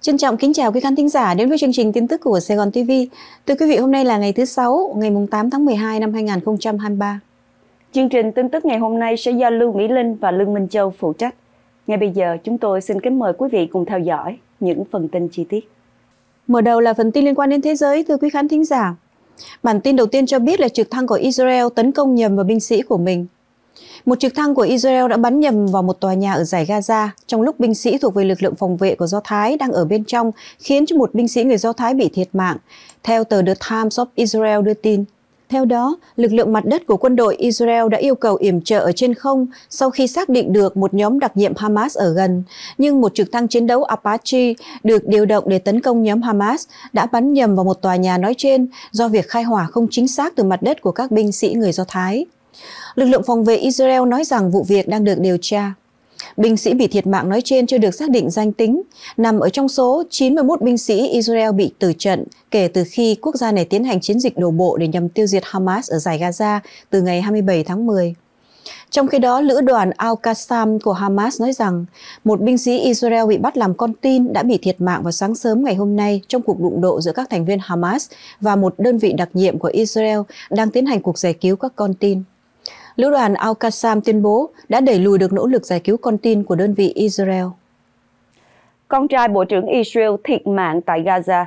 Trân trọng kính chào quý khán thính giả đến với chương trình tin tức của Sài Gòn TV. Thưa quý vị, hôm nay là ngày thứ Sáu, ngày 8 tháng 12 năm 2023. Chương trình tin tức ngày hôm nay sẽ do Lưu Mỹ Linh và Lương Minh Châu phụ trách. Ngay bây giờ, chúng tôi xin kính mời quý vị cùng theo dõi những phần tin chi tiết. Mở đầu là phần tin liên quan đến thế giới, thưa quý khán thính giả. Bản tin đầu tiên cho biết là trực thăng của Israel tấn công nhầm vào binh sĩ của mình. Một trực thăng của Israel đã bắn nhầm vào một tòa nhà ở giải Gaza trong lúc binh sĩ thuộc về lực lượng phòng vệ của Do Thái đang ở bên trong, khiến cho một binh sĩ người Do Thái bị thiệt mạng, theo tờ The Times of Israel đưa tin. Theo đó, lực lượng mặt đất của quân đội Israel đã yêu cầu yểm trợ ở trên không sau khi xác định được một nhóm đặc nhiệm Hamas ở gần, nhưng một trực thăng chiến đấu Apache được điều động để tấn công nhóm Hamas đã bắn nhầm vào một tòa nhà nói trên do việc khai hỏa không chính xác từ mặt đất của các binh sĩ người Do Thái. Lực lượng phòng vệ Israel nói rằng vụ việc đang được điều tra. Binh sĩ bị thiệt mạng nói trên chưa được xác định danh tính, nằm ở trong số 91 binh sĩ Israel bị tử trận kể từ khi quốc gia này tiến hành chiến dịch đổ bộ để nhằm tiêu diệt Hamas ở giải Gaza từ ngày 27 tháng 10. Trong khi đó, lữ đoàn Al-Qassam của Hamas nói rằng một binh sĩ Israel bị bắt làm con tin đã bị thiệt mạng vào sáng sớm ngày hôm nay trong cuộc đụng độ giữa các thành viên Hamas và một đơn vị đặc nhiệm của Israel đang tiến hành cuộc giải cứu các con tin lữ đoàn Al-Qassam tuyên bố đã đẩy lùi được nỗ lực giải cứu con tin của đơn vị Israel. Con trai Bộ trưởng Israel thiệt mạng tại Gaza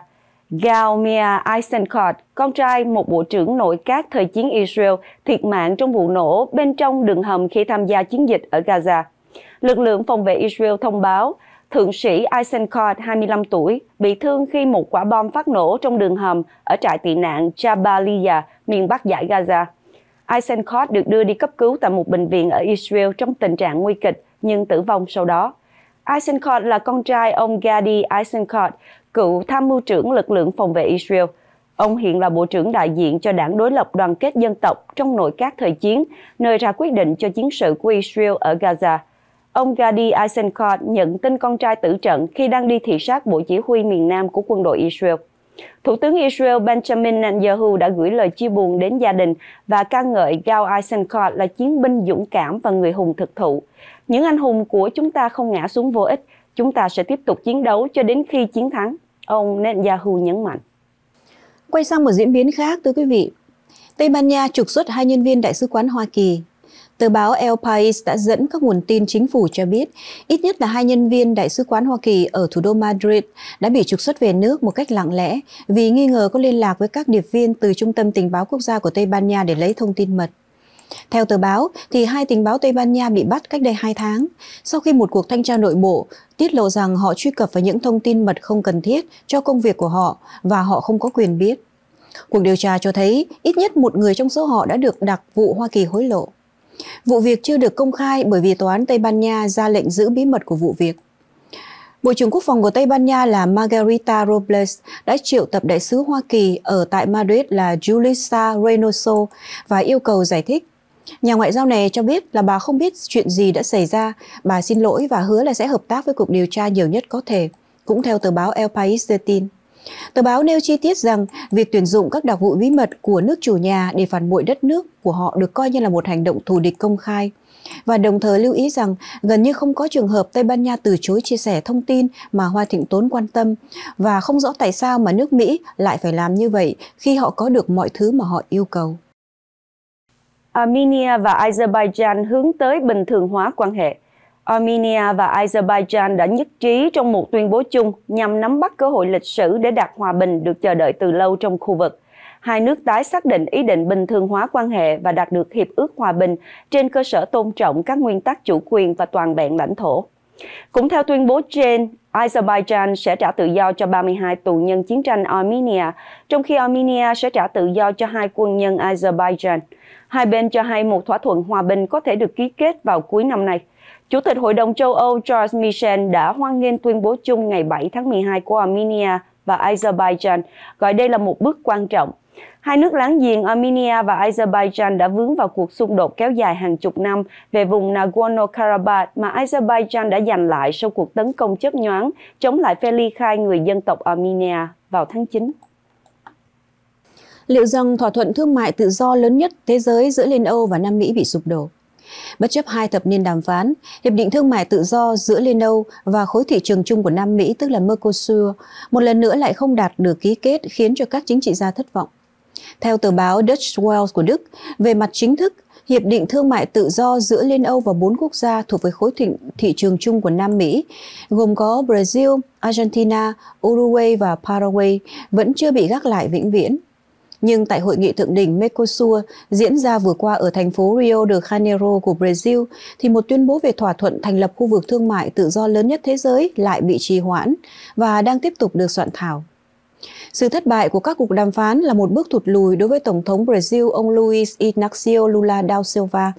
Gaomia Eisenkot, con trai một bộ trưởng nội các thời chiến Israel, thiệt mạng trong vụ nổ bên trong đường hầm khi tham gia chiến dịch ở Gaza. Lực lượng phòng vệ Israel thông báo, thượng sĩ Eisenkot, 25 tuổi, bị thương khi một quả bom phát nổ trong đường hầm ở trại tị nạn Jabalia, miền bắc giải Gaza. Eisenkot được đưa đi cấp cứu tại một bệnh viện ở Israel trong tình trạng nguy kịch nhưng tử vong sau đó. Eisenkot là con trai ông Gadi Eisenkot, cựu tham mưu trưởng lực lượng phòng vệ Israel. Ông hiện là Bộ trưởng đại diện cho đảng đối lập đoàn kết dân tộc trong nội các thời chiến, nơi ra quyết định cho chiến sự của Israel ở Gaza. Ông Gadi Eisenkot nhận tin con trai tử trận khi đang đi thị sát Bộ Chỉ huy miền Nam của quân đội Israel. Thủ tướng Israel Benjamin Netanyahu đã gửi lời chia buồn đến gia đình và ca ngợi Gao Eisenkot là chiến binh dũng cảm và người hùng thực thụ. Những anh hùng của chúng ta không ngã xuống vô ích, chúng ta sẽ tiếp tục chiến đấu cho đến khi chiến thắng, ông Netanyahu nhấn mạnh. Quay sang một diễn biến khác, thưa quý vị. Tây Ban Nha trục xuất hai nhân viên Đại sứ quán Hoa Kỳ Tờ báo El País đã dẫn các nguồn tin chính phủ cho biết ít nhất là hai nhân viên Đại sứ quán Hoa Kỳ ở thủ đô Madrid đã bị trục xuất về nước một cách lặng lẽ vì nghi ngờ có liên lạc với các điệp viên từ Trung tâm Tình báo Quốc gia của Tây Ban Nha để lấy thông tin mật. Theo tờ báo, thì hai tình báo Tây Ban Nha bị bắt cách đây 2 tháng, sau khi một cuộc thanh tra nội bộ tiết lộ rằng họ truy cập vào những thông tin mật không cần thiết cho công việc của họ và họ không có quyền biết. Cuộc điều tra cho thấy ít nhất một người trong số họ đã được đặc vụ Hoa Kỳ hối lộ. Vụ việc chưa được công khai bởi vì Tòa án Tây Ban Nha ra lệnh giữ bí mật của vụ việc. Bộ trưởng Quốc phòng của Tây Ban Nha là Margarita Robles đã triệu tập đại sứ Hoa Kỳ ở tại Madrid là Julissa Reynoso và yêu cầu giải thích. Nhà ngoại giao này cho biết là bà không biết chuyện gì đã xảy ra, bà xin lỗi và hứa là sẽ hợp tác với cuộc điều tra nhiều nhất có thể, cũng theo tờ báo El País đưa Tin. Tờ báo nêu chi tiết rằng việc tuyển dụng các đặc vụ bí mật của nước chủ nhà để phản bội đất nước của họ được coi như là một hành động thù địch công khai và đồng thời lưu ý rằng gần như không có trường hợp Tây Ban Nha từ chối chia sẻ thông tin mà Hoa Thịnh Tốn quan tâm và không rõ tại sao mà nước Mỹ lại phải làm như vậy khi họ có được mọi thứ mà họ yêu cầu. Armenia và Azerbaijan hướng tới bình thường hóa quan hệ. Armenia và Azerbaijan đã nhất trí trong một tuyên bố chung nhằm nắm bắt cơ hội lịch sử để đạt hòa bình được chờ đợi từ lâu trong khu vực. Hai nước tái xác định ý định bình thường hóa quan hệ và đạt được hiệp ước hòa bình trên cơ sở tôn trọng các nguyên tắc chủ quyền và toàn vẹn lãnh thổ. Cũng theo tuyên bố trên, Azerbaijan sẽ trả tự do cho 32 tù nhân chiến tranh Armenia, trong khi Armenia sẽ trả tự do cho hai quân nhân Azerbaijan. Hai bên cho hay một thỏa thuận hòa bình có thể được ký kết vào cuối năm nay. Chủ tịch Hội đồng châu Âu Charles Michel đã hoan nghênh tuyên bố chung ngày 7 tháng 12 của Armenia và Azerbaijan, gọi đây là một bước quan trọng. Hai nước láng giềng Armenia và Azerbaijan đã vướng vào cuộc xung đột kéo dài hàng chục năm về vùng Nagorno-Karabakh mà Azerbaijan đã giành lại sau cuộc tấn công chớp nhoáng chống lại phe ly khai người dân tộc Armenia vào tháng 9. Liệu rằng thỏa thuận thương mại tự do lớn nhất thế giới giữa Liên Âu và Nam Mỹ bị sụp đổ? Bất chấp hai thập niên đàm phán, Hiệp định Thương mại Tự do giữa Liên Âu và khối thị trường chung của Nam Mỹ tức là Mercosur một lần nữa lại không đạt được ký kết khiến cho các chính trị gia thất vọng. Theo tờ báo Dutch Welles của Đức, về mặt chính thức, Hiệp định Thương mại Tự do giữa Liên Âu và bốn quốc gia thuộc về khối thị, thị trường chung của Nam Mỹ, gồm có Brazil, Argentina, Uruguay và Paraguay, vẫn chưa bị gác lại vĩnh viễn nhưng tại hội nghị thượng đỉnh Mercosur diễn ra vừa qua ở thành phố Rio de Janeiro của Brazil, thì một tuyên bố về thỏa thuận thành lập khu vực thương mại tự do lớn nhất thế giới lại bị trì hoãn và đang tiếp tục được soạn thảo. Sự thất bại của các cuộc đàm phán là một bước thụt lùi đối với Tổng thống Brazil ông Luiz Inácio Lula da Silva,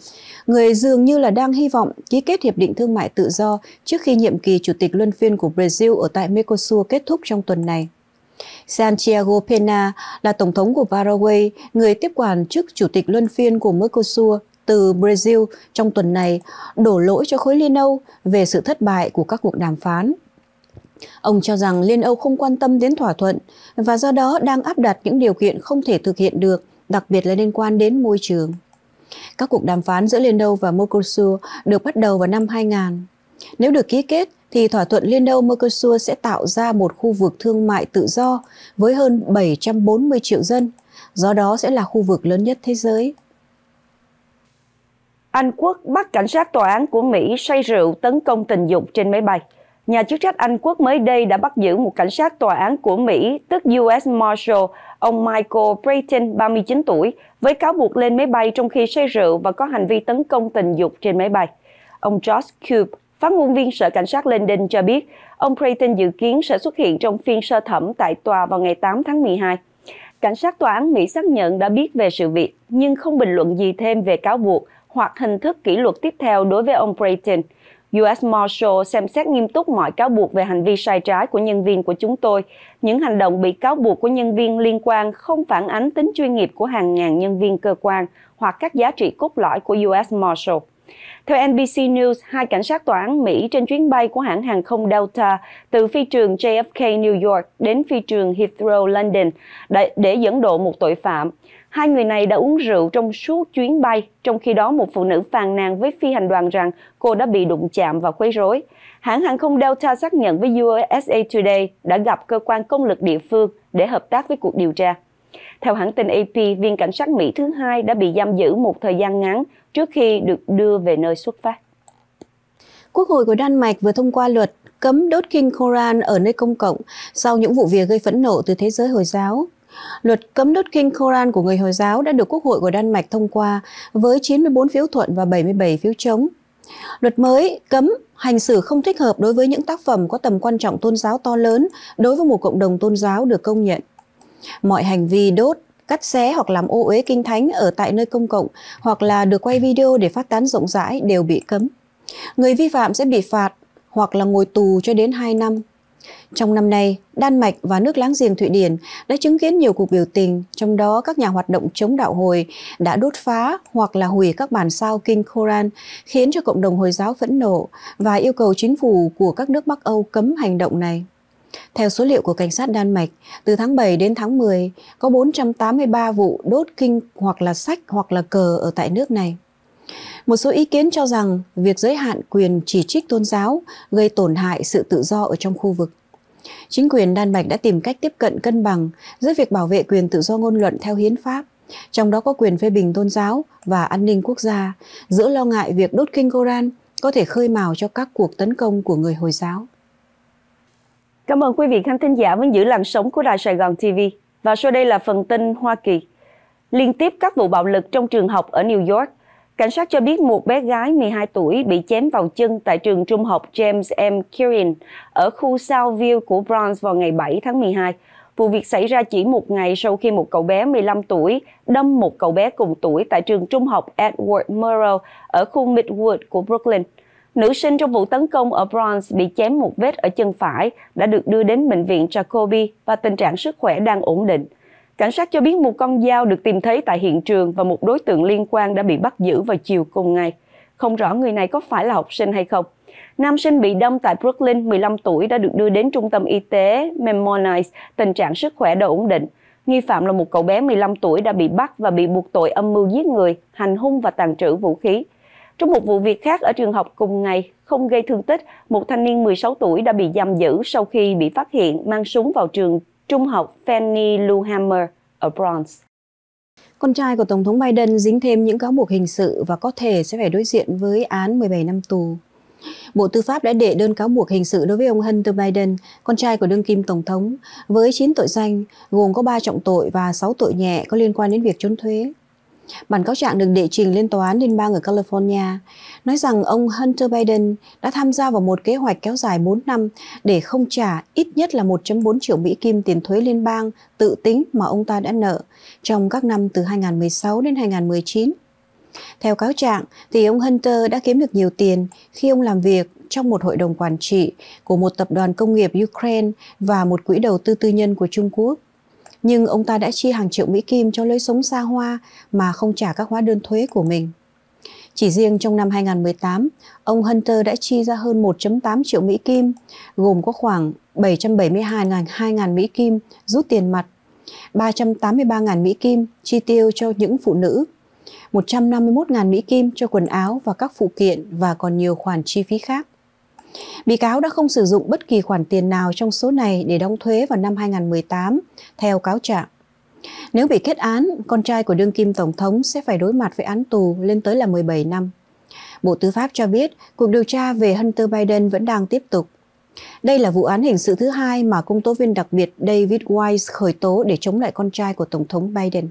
người dường như là đang hy vọng ký kết Hiệp định Thương mại Tự do trước khi nhiệm kỳ Chủ tịch Luân phiên của Brazil ở tại Mercosur kết thúc trong tuần này. Santiago Pena là tổng thống của Paraguay, người tiếp quản chức chủ tịch luân phiên của Mercosur từ Brazil trong tuần này, đổ lỗi cho khối Liên Âu về sự thất bại của các cuộc đàm phán. Ông cho rằng Liên Âu không quan tâm đến thỏa thuận và do đó đang áp đặt những điều kiện không thể thực hiện được, đặc biệt là liên quan đến môi trường. Các cuộc đàm phán giữa Liên Âu và Mercosur được bắt đầu vào năm 2000. Nếu được ký kết, thì thỏa thuận Liên Đông Mercosur sẽ tạo ra một khu vực thương mại tự do với hơn 740 triệu dân, do đó sẽ là khu vực lớn nhất thế giới. Anh Quốc bắt cảnh sát tòa án của Mỹ say rượu tấn công tình dục trên máy bay. Nhà chức trách Anh Quốc mới đây đã bắt giữ một cảnh sát tòa án của Mỹ, tức US Marshal, ông Michael Brayton, 39 tuổi, với cáo buộc lên máy bay trong khi say rượu và có hành vi tấn công tình dục trên máy bay. Ông Josh Cube, Phát ngôn viên Sở Cảnh sát London cho biết, ông Creighton dự kiến sẽ xuất hiện trong phiên sơ thẩm tại tòa vào ngày 8 tháng 12. Cảnh sát tòa án Mỹ xác nhận đã biết về sự việc, nhưng không bình luận gì thêm về cáo buộc hoặc hình thức kỷ luật tiếp theo đối với ông Creighton. U.S. Marshal xem xét nghiêm túc mọi cáo buộc về hành vi sai trái của nhân viên của chúng tôi. Những hành động bị cáo buộc của nhân viên liên quan không phản ánh tính chuyên nghiệp của hàng ngàn nhân viên cơ quan hoặc các giá trị cốt lõi của U.S. Marshal. Theo NBC News, hai cảnh sát tòa án Mỹ trên chuyến bay của hãng hàng không Delta từ phi trường JFK New York đến phi trường Heathrow London để dẫn độ một tội phạm. Hai người này đã uống rượu trong suốt chuyến bay, trong khi đó một phụ nữ phàn nàn với phi hành đoàn rằng cô đã bị đụng chạm và quấy rối. Hãng hàng không Delta xác nhận với USA Today đã gặp cơ quan công lực địa phương để hợp tác với cuộc điều tra. Theo hãng tin AP, viên cảnh sát Mỹ thứ hai đã bị giam giữ một thời gian ngắn trước khi được đưa về nơi xuất phát. Quốc hội của Đan Mạch vừa thông qua luật cấm đốt kinh Koran ở nơi công cộng sau những vụ việc gây phẫn nộ từ thế giới Hồi giáo. Luật cấm đốt kinh Koran của người Hồi giáo đã được Quốc hội của Đan Mạch thông qua với 94 phiếu thuận và 77 phiếu chống. Luật mới cấm hành xử không thích hợp đối với những tác phẩm có tầm quan trọng tôn giáo to lớn đối với một cộng đồng tôn giáo được công nhận. Mọi hành vi đốt, cắt xé hoặc làm ô uế kinh thánh ở tại nơi công cộng hoặc là được quay video để phát tán rộng rãi đều bị cấm. Người vi phạm sẽ bị phạt hoặc là ngồi tù cho đến 2 năm. Trong năm nay, Đan Mạch và nước láng giềng Thụy Điển đã chứng kiến nhiều cuộc biểu tình, trong đó các nhà hoạt động chống đạo hồi đã đốt phá hoặc là hủy các bản sao kinh Koran, khiến cho cộng đồng Hồi giáo phẫn nộ và yêu cầu chính phủ của các nước Bắc Âu cấm hành động này. Theo số liệu của cảnh sát Đan Mạch, từ tháng 7 đến tháng 10 có 483 vụ đốt kinh hoặc là sách hoặc là cờ ở tại nước này. Một số ý kiến cho rằng việc giới hạn quyền chỉ trích tôn giáo gây tổn hại sự tự do ở trong khu vực. Chính quyền Đan Mạch đã tìm cách tiếp cận cân bằng giữa việc bảo vệ quyền tự do ngôn luận theo hiến pháp, trong đó có quyền phê bình tôn giáo và an ninh quốc gia, giữa lo ngại việc đốt kinh Koran có thể khơi mào cho các cuộc tấn công của người Hồi giáo. Cảm ơn quý vị khán thính giả vẫn giữ làn sóng của Đài Sài Gòn TV. Và sau đây là phần tin Hoa Kỳ. Liên tiếp các vụ bạo lực trong trường học ở New York, cảnh sát cho biết một bé gái 12 tuổi bị chém vào chân tại trường trung học James M. Curran ở khu Southview của Bronx vào ngày 7 tháng 12. Vụ việc xảy ra chỉ một ngày sau khi một cậu bé 15 tuổi đâm một cậu bé cùng tuổi tại trường trung học Edward Murrow ở khu Midwood của Brooklyn. Nữ sinh trong vụ tấn công ở Bronx bị chém một vết ở chân phải đã được đưa đến bệnh viện Jacobi và tình trạng sức khỏe đang ổn định. Cảnh sát cho biết một con dao được tìm thấy tại hiện trường và một đối tượng liên quan đã bị bắt giữ vào chiều cùng ngày. Không rõ người này có phải là học sinh hay không. Nam sinh bị đâm tại Brooklyn, 15 tuổi, đã được đưa đến trung tâm y tế Memorize. Tình trạng sức khỏe đã ổn định. Nghi phạm là một cậu bé 15 tuổi đã bị bắt và bị buộc tội âm mưu giết người, hành hung và tàn trữ vũ khí. Trong một vụ việc khác ở trường học cùng ngày, không gây thương tích, một thanh niên 16 tuổi đã bị giam giữ sau khi bị phát hiện mang súng vào trường trung học Fanny Lou Hammer ở Bronx. Con trai của Tổng thống Biden dính thêm những cáo buộc hình sự và có thể sẽ phải đối diện với án 17 năm tù. Bộ Tư pháp đã đệ đơn cáo buộc hình sự đối với ông Hunter Biden, con trai của đương kim Tổng thống, với 9 tội danh, gồm có 3 trọng tội và 6 tội nhẹ có liên quan đến việc trốn thuế. Bản cáo trạng được đệ trình lên tòa án liên bang ở California, nói rằng ông Hunter Biden đã tham gia vào một kế hoạch kéo dài 4 năm để không trả ít nhất là 1.4 triệu Mỹ Kim tiền thuế liên bang tự tính mà ông ta đã nợ trong các năm từ 2016 đến 2019. Theo cáo trạng, thì ông Hunter đã kiếm được nhiều tiền khi ông làm việc trong một hội đồng quản trị của một tập đoàn công nghiệp Ukraine và một quỹ đầu tư tư nhân của Trung Quốc nhưng ông ta đã chi hàng triệu Mỹ Kim cho lối sống xa hoa mà không trả các hóa đơn thuế của mình. Chỉ riêng trong năm 2018, ông Hunter đã chi ra hơn 1.8 triệu Mỹ Kim, gồm có khoảng 772.000 Mỹ Kim rút tiền mặt, 383.000 Mỹ Kim chi tiêu cho những phụ nữ, 151.000 Mỹ Kim cho quần áo và các phụ kiện và còn nhiều khoản chi phí khác. Bị cáo đã không sử dụng bất kỳ khoản tiền nào trong số này để đóng thuế vào năm 2018, theo cáo trạng. Nếu bị kết án, con trai của đương kim Tổng thống sẽ phải đối mặt với án tù lên tới là 17 năm. Bộ Tư pháp cho biết cuộc điều tra về Hunter Biden vẫn đang tiếp tục. Đây là vụ án hình sự thứ hai mà công tố viên đặc biệt David Weiss khởi tố để chống lại con trai của Tổng thống Biden.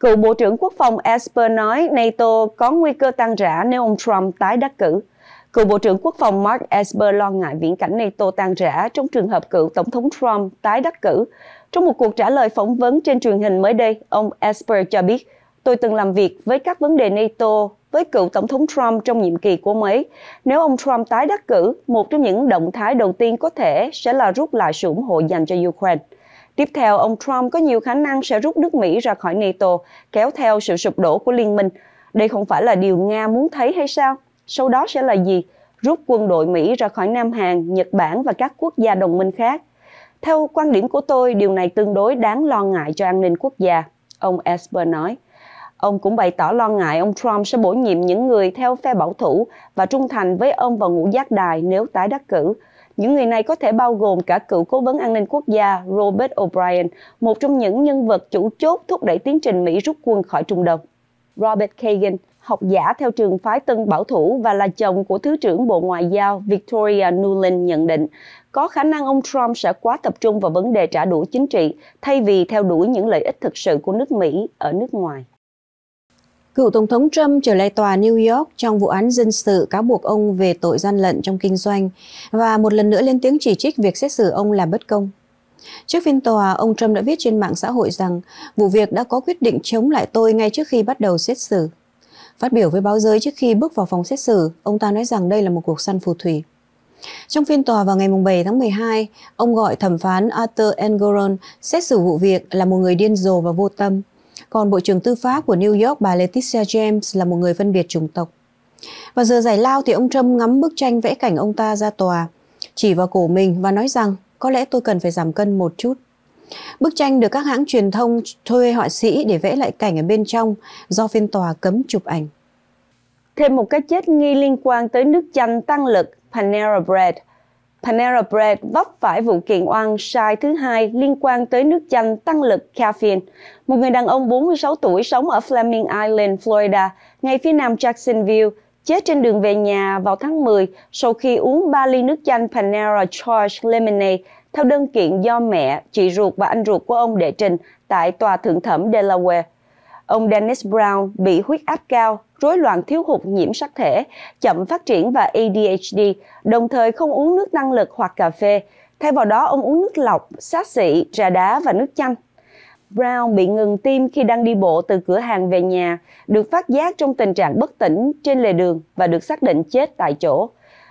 Cựu Bộ trưởng Quốc phòng Esper nói NATO có nguy cơ tăng rã nếu ông Trump tái đắc cử. Cựu Bộ trưởng Quốc phòng Mark Esper lo ngại viễn cảnh NATO tan rã trong trường hợp cựu Tổng thống Trump tái đắc cử. Trong một cuộc trả lời phỏng vấn trên truyền hình mới đây, ông Esper cho biết, Tôi từng làm việc với các vấn đề NATO với cựu Tổng thống Trump trong nhiệm kỳ của mấy. Nếu ông Trump tái đắc cử, một trong những động thái đầu tiên có thể sẽ là rút lại sự ủng hộ dành cho Ukraine. Tiếp theo, ông Trump có nhiều khả năng sẽ rút nước Mỹ ra khỏi NATO, kéo theo sự sụp đổ của liên minh. Đây không phải là điều Nga muốn thấy hay sao? sau đó sẽ là gì? Rút quân đội Mỹ ra khỏi Nam Hàn, Nhật Bản và các quốc gia đồng minh khác. Theo quan điểm của tôi, điều này tương đối đáng lo ngại cho an ninh quốc gia, ông Esper nói. Ông cũng bày tỏ lo ngại ông Trump sẽ bổ nhiệm những người theo phe bảo thủ và trung thành với ông vào ngũ giác đài nếu tái đắc cử. Những người này có thể bao gồm cả cựu cố vấn an ninh quốc gia Robert O'Brien, một trong những nhân vật chủ chốt thúc đẩy tiến trình Mỹ rút quân khỏi Trung Đông. Robert Kagan, học giả theo trường phái Tân Bảo Thủ và là chồng của Thứ trưởng Bộ Ngoại giao Victoria Nuland nhận định, có khả năng ông Trump sẽ quá tập trung vào vấn đề trả đũa chính trị thay vì theo đuổi những lợi ích thực sự của nước Mỹ ở nước ngoài. Cựu Tổng thống Trump trở lại tòa New York trong vụ án dân sự cáo buộc ông về tội gian lận trong kinh doanh và một lần nữa lên tiếng chỉ trích việc xét xử ông là bất công. Trước phiên tòa, ông Trump đã viết trên mạng xã hội rằng vụ việc đã có quyết định chống lại tôi ngay trước khi bắt đầu xét xử. Phát biểu với báo giới trước khi bước vào phòng xét xử, ông ta nói rằng đây là một cuộc săn phù thủy. Trong phiên tòa vào ngày 7 tháng 12, ông gọi thẩm phán Arthur Engoron xét xử vụ việc là một người điên rồ và vô tâm. Còn Bộ trưởng Tư pháp của New York bà Leticia James là một người phân biệt chủng tộc. Và giờ giải lao thì ông Trump ngắm bức tranh vẽ cảnh ông ta ra tòa, chỉ vào cổ mình và nói rằng có lẽ tôi cần phải giảm cân một chút. Bức tranh được các hãng truyền thông thuê họa sĩ để vẽ lại cảnh ở bên trong do phiên tòa cấm chụp ảnh. Thêm một cái chết nghi liên quan tới nước chanh tăng lực Panera Bread. Panera Bread vấp phải vụ kiện oan sai thứ hai liên quan tới nước chanh tăng lực caffeine. Một người đàn ông 46 tuổi sống ở Fleming Island, Florida, ngay phía nam Jacksonville, chết trên đường về nhà vào tháng 10 sau khi uống 3 ly nước chanh Panera Charge Lemonade theo đơn kiện do mẹ, chị ruột và anh ruột của ông đệ trình tại Tòa Thượng thẩm Delaware. Ông Dennis Brown bị huyết áp cao, rối loạn thiếu hụt nhiễm sắc thể, chậm phát triển và ADHD, đồng thời không uống nước năng lực hoặc cà phê. Thay vào đó, ông uống nước lọc, xá xị, trà đá và nước chanh. Brown bị ngừng tim khi đang đi bộ từ cửa hàng về nhà, được phát giác trong tình trạng bất tỉnh trên lề đường và được xác định chết tại chỗ.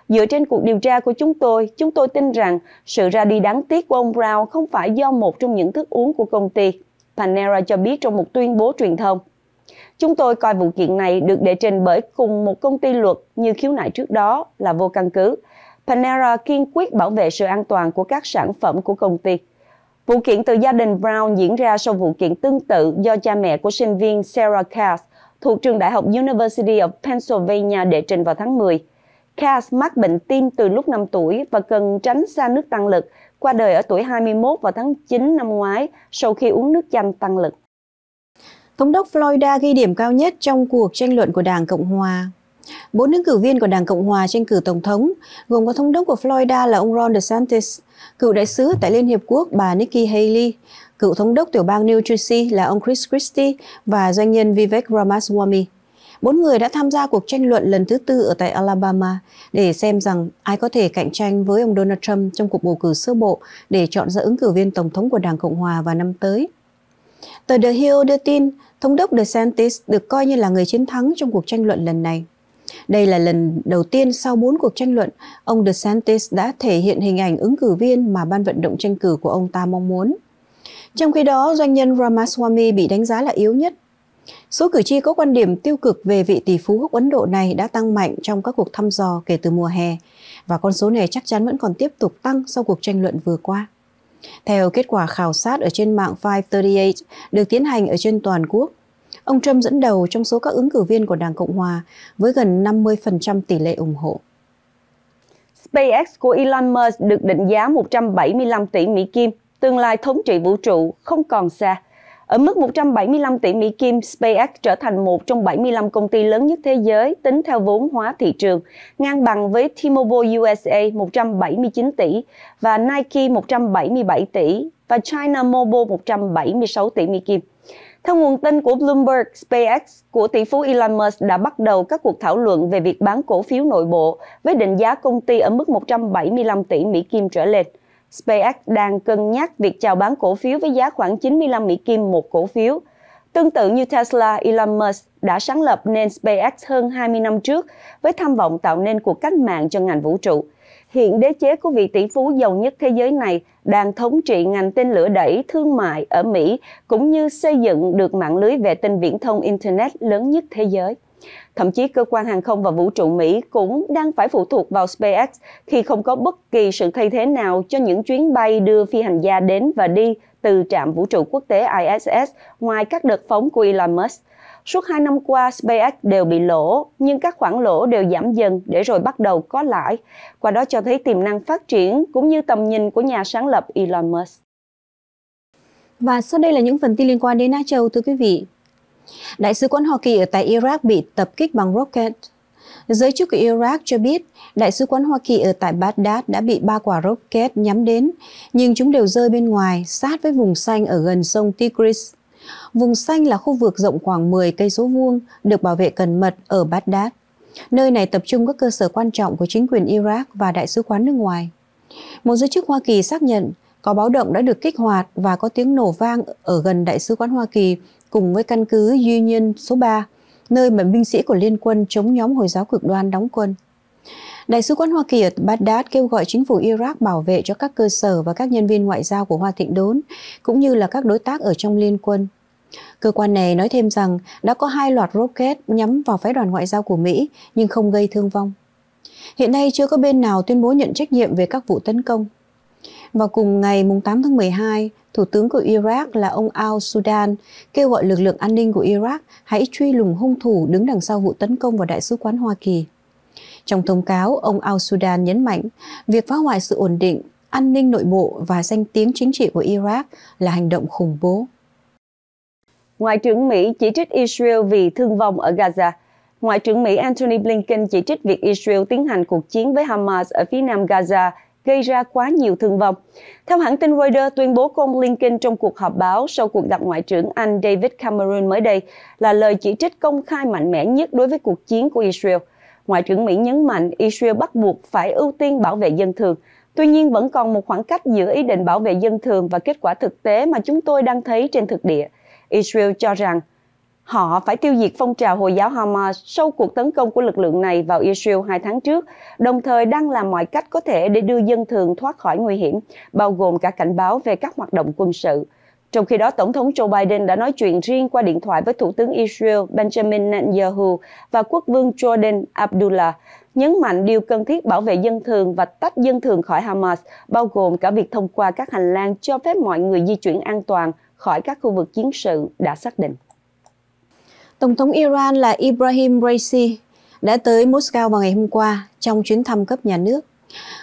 Dựa trên cuộc điều tra của chúng tôi, chúng tôi tin rằng sự ra đi đáng tiếc của ông Brown không phải do một trong những thức uống của công ty, Panera cho biết trong một tuyên bố truyền thông. Chúng tôi coi vụ kiện này được đệ trình bởi cùng một công ty luật như khiếu nại trước đó là vô căn cứ. Panera kiên quyết bảo vệ sự an toàn của các sản phẩm của công ty. Vụ kiện từ gia đình Brown diễn ra sau vụ kiện tương tự do cha mẹ của sinh viên Sarah Cass thuộc trường đại học University of Pennsylvania đệ trình vào tháng 10. Cass mắc bệnh tim từ lúc 5 tuổi và cần tránh xa nước tăng lực, qua đời ở tuổi 21 vào tháng 9 năm ngoái sau khi uống nước chanh tăng lực. Thống đốc Florida ghi điểm cao nhất trong cuộc tranh luận của Đảng Cộng Hòa. Bốn ứng cử viên của Đảng Cộng Hòa tranh cử Tổng thống, gồm có thống đốc của Florida là ông Ron DeSantis, cựu đại sứ tại Liên Hiệp Quốc bà Nikki Haley, cựu thống đốc tiểu bang New Jersey là ông Chris Christie và doanh nhân Vivek Ramaswamy. Bốn người đã tham gia cuộc tranh luận lần thứ tư ở tại Alabama để xem rằng ai có thể cạnh tranh với ông Donald Trump trong cuộc bầu cử sơ bộ để chọn ra ứng cử viên tổng thống của Đảng Cộng Hòa vào năm tới. Tờ The Hill đưa tin, Thống đốc DeSantis được coi như là người chiến thắng trong cuộc tranh luận lần này. Đây là lần đầu tiên sau bốn cuộc tranh luận, ông DeSantis đã thể hiện hình ảnh ứng cử viên mà ban vận động tranh cử của ông ta mong muốn. Trong khi đó, doanh nhân Ramaswamy bị đánh giá là yếu nhất Số cử tri có quan điểm tiêu cực về vị tỷ phú gốc Ấn Độ này đã tăng mạnh trong các cuộc thăm dò kể từ mùa hè, và con số này chắc chắn vẫn còn tiếp tục tăng sau cuộc tranh luận vừa qua. Theo kết quả khảo sát ở trên mạng 538 được tiến hành ở trên toàn quốc, ông Trump dẫn đầu trong số các ứng cử viên của Đảng Cộng Hòa với gần 50% tỷ lệ ủng hộ. SpaceX của Elon Musk được định giá 175 tỷ Mỹ Kim, tương lai thống trị vũ trụ không còn xa – ở mức 175 tỷ Mỹ Kim, SpaceX trở thành một trong 75 công ty lớn nhất thế giới tính theo vốn hóa thị trường, ngang bằng với T-Mobile USA 179 tỷ và Nike 177 tỷ và China Mobile 176 tỷ Mỹ Kim. Theo nguồn tin của Bloomberg, SpaceX của tỷ phú Elon Musk đã bắt đầu các cuộc thảo luận về việc bán cổ phiếu nội bộ với định giá công ty ở mức 175 tỷ Mỹ Kim trở lên. SpaceX đang cân nhắc việc chào bán cổ phiếu với giá khoảng 95 Mỹ Kim một cổ phiếu. Tương tự như Tesla, Elon Musk đã sáng lập nên SpaceX hơn 20 năm trước với tham vọng tạo nên cuộc cách mạng cho ngành vũ trụ. Hiện đế chế của vị tỷ phú giàu nhất thế giới này đang thống trị ngành tên lửa đẩy thương mại ở Mỹ cũng như xây dựng được mạng lưới vệ tinh viễn thông Internet lớn nhất thế giới. Thậm chí cơ quan hàng không và vũ trụ Mỹ cũng đang phải phụ thuộc vào SpaceX khi không có bất kỳ sự thay thế nào cho những chuyến bay đưa phi hành gia đến và đi từ trạm vũ trụ quốc tế ISS ngoài các đợt phóng của Elon Musk. Suốt 2 năm qua, SpaceX đều bị lỗ, nhưng các khoản lỗ đều giảm dần để rồi bắt đầu có lãi. Qua đó cho thấy tiềm năng phát triển cũng như tầm nhìn của nhà sáng lập Elon Musk. Và sau đây là những phần tin liên quan đến Na Châu, thưa quý vị. Đại sứ quán Hoa Kỳ ở tại Iraq bị tập kích bằng rocket. Giới chức của Iraq cho biết, Đại sứ quán Hoa Kỳ ở tại Baghdad đã bị ba quả rocket nhắm đến, nhưng chúng đều rơi bên ngoài, sát với vùng xanh ở gần sông Tigris. Vùng xanh là khu vực rộng khoảng 10 cây số vuông, được bảo vệ cẩn mật ở Baghdad. Nơi này tập trung các cơ sở quan trọng của chính quyền Iraq và đại sứ quán nước ngoài. Một giới chức Hoa Kỳ xác nhận có báo động đã được kích hoạt và có tiếng nổ vang ở gần đại sứ quán Hoa Kỳ cùng với căn cứ Union số 3, nơi mà binh sĩ của Liên quân chống nhóm Hồi giáo cực đoan đóng quân. Đại sứ quán Hoa Kỳ ở Baghdad kêu gọi chính phủ Iraq bảo vệ cho các cơ sở và các nhân viên ngoại giao của Hoa Thịnh Đốn, cũng như là các đối tác ở trong liên quân. Cơ quan này nói thêm rằng đã có hai loạt rocket nhắm vào phái đoàn ngoại giao của Mỹ nhưng không gây thương vong. Hiện nay chưa có bên nào tuyên bố nhận trách nhiệm về các vụ tấn công. Vào cùng ngày 8 tháng 12, Thủ tướng của Iraq là ông al-Sudan kêu gọi lực lượng an ninh của Iraq hãy truy lùng hung thủ đứng đằng sau vụ tấn công vào Đại sứ quán Hoa Kỳ. Trong thông cáo, ông al-Sudan nhấn mạnh việc phá hoại sự ổn định, an ninh nội bộ và danh tiếng chính trị của Iraq là hành động khủng bố. Ngoại trưởng Mỹ chỉ trích Israel vì thương vong ở Gaza. Ngoại trưởng Mỹ Antony Blinken chỉ trích việc Israel tiến hành cuộc chiến với Hamas ở phía nam Gaza – gây ra quá nhiều thương vong. Theo hãng tin Reuters, tuyên bố của ông Lincoln trong cuộc họp báo sau cuộc gặp Ngoại trưởng Anh David Cameron mới đây là lời chỉ trích công khai mạnh mẽ nhất đối với cuộc chiến của Israel. Ngoại trưởng Mỹ nhấn mạnh Israel bắt buộc phải ưu tiên bảo vệ dân thường. Tuy nhiên, vẫn còn một khoảng cách giữa ý định bảo vệ dân thường và kết quả thực tế mà chúng tôi đang thấy trên thực địa. Israel cho rằng họ phải tiêu diệt phong trào Hồi giáo Hamas sau cuộc tấn công của lực lượng này vào Israel hai tháng trước, đồng thời đang làm mọi cách có thể để đưa dân thường thoát khỏi nguy hiểm, bao gồm cả cảnh báo về các hoạt động quân sự. Trong khi đó, Tổng thống Joe Biden đã nói chuyện riêng qua điện thoại với Thủ tướng Israel Benjamin Netanyahu và Quốc vương Jordan Abdullah, nhấn mạnh điều cần thiết bảo vệ dân thường và tách dân thường khỏi Hamas, bao gồm cả việc thông qua các hành lang cho phép mọi người di chuyển an toàn khỏi các khu vực chiến sự đã xác định. Tổng thống Iran là Ibrahim Raisi đã tới Moscow vào ngày hôm qua trong chuyến thăm cấp nhà nước.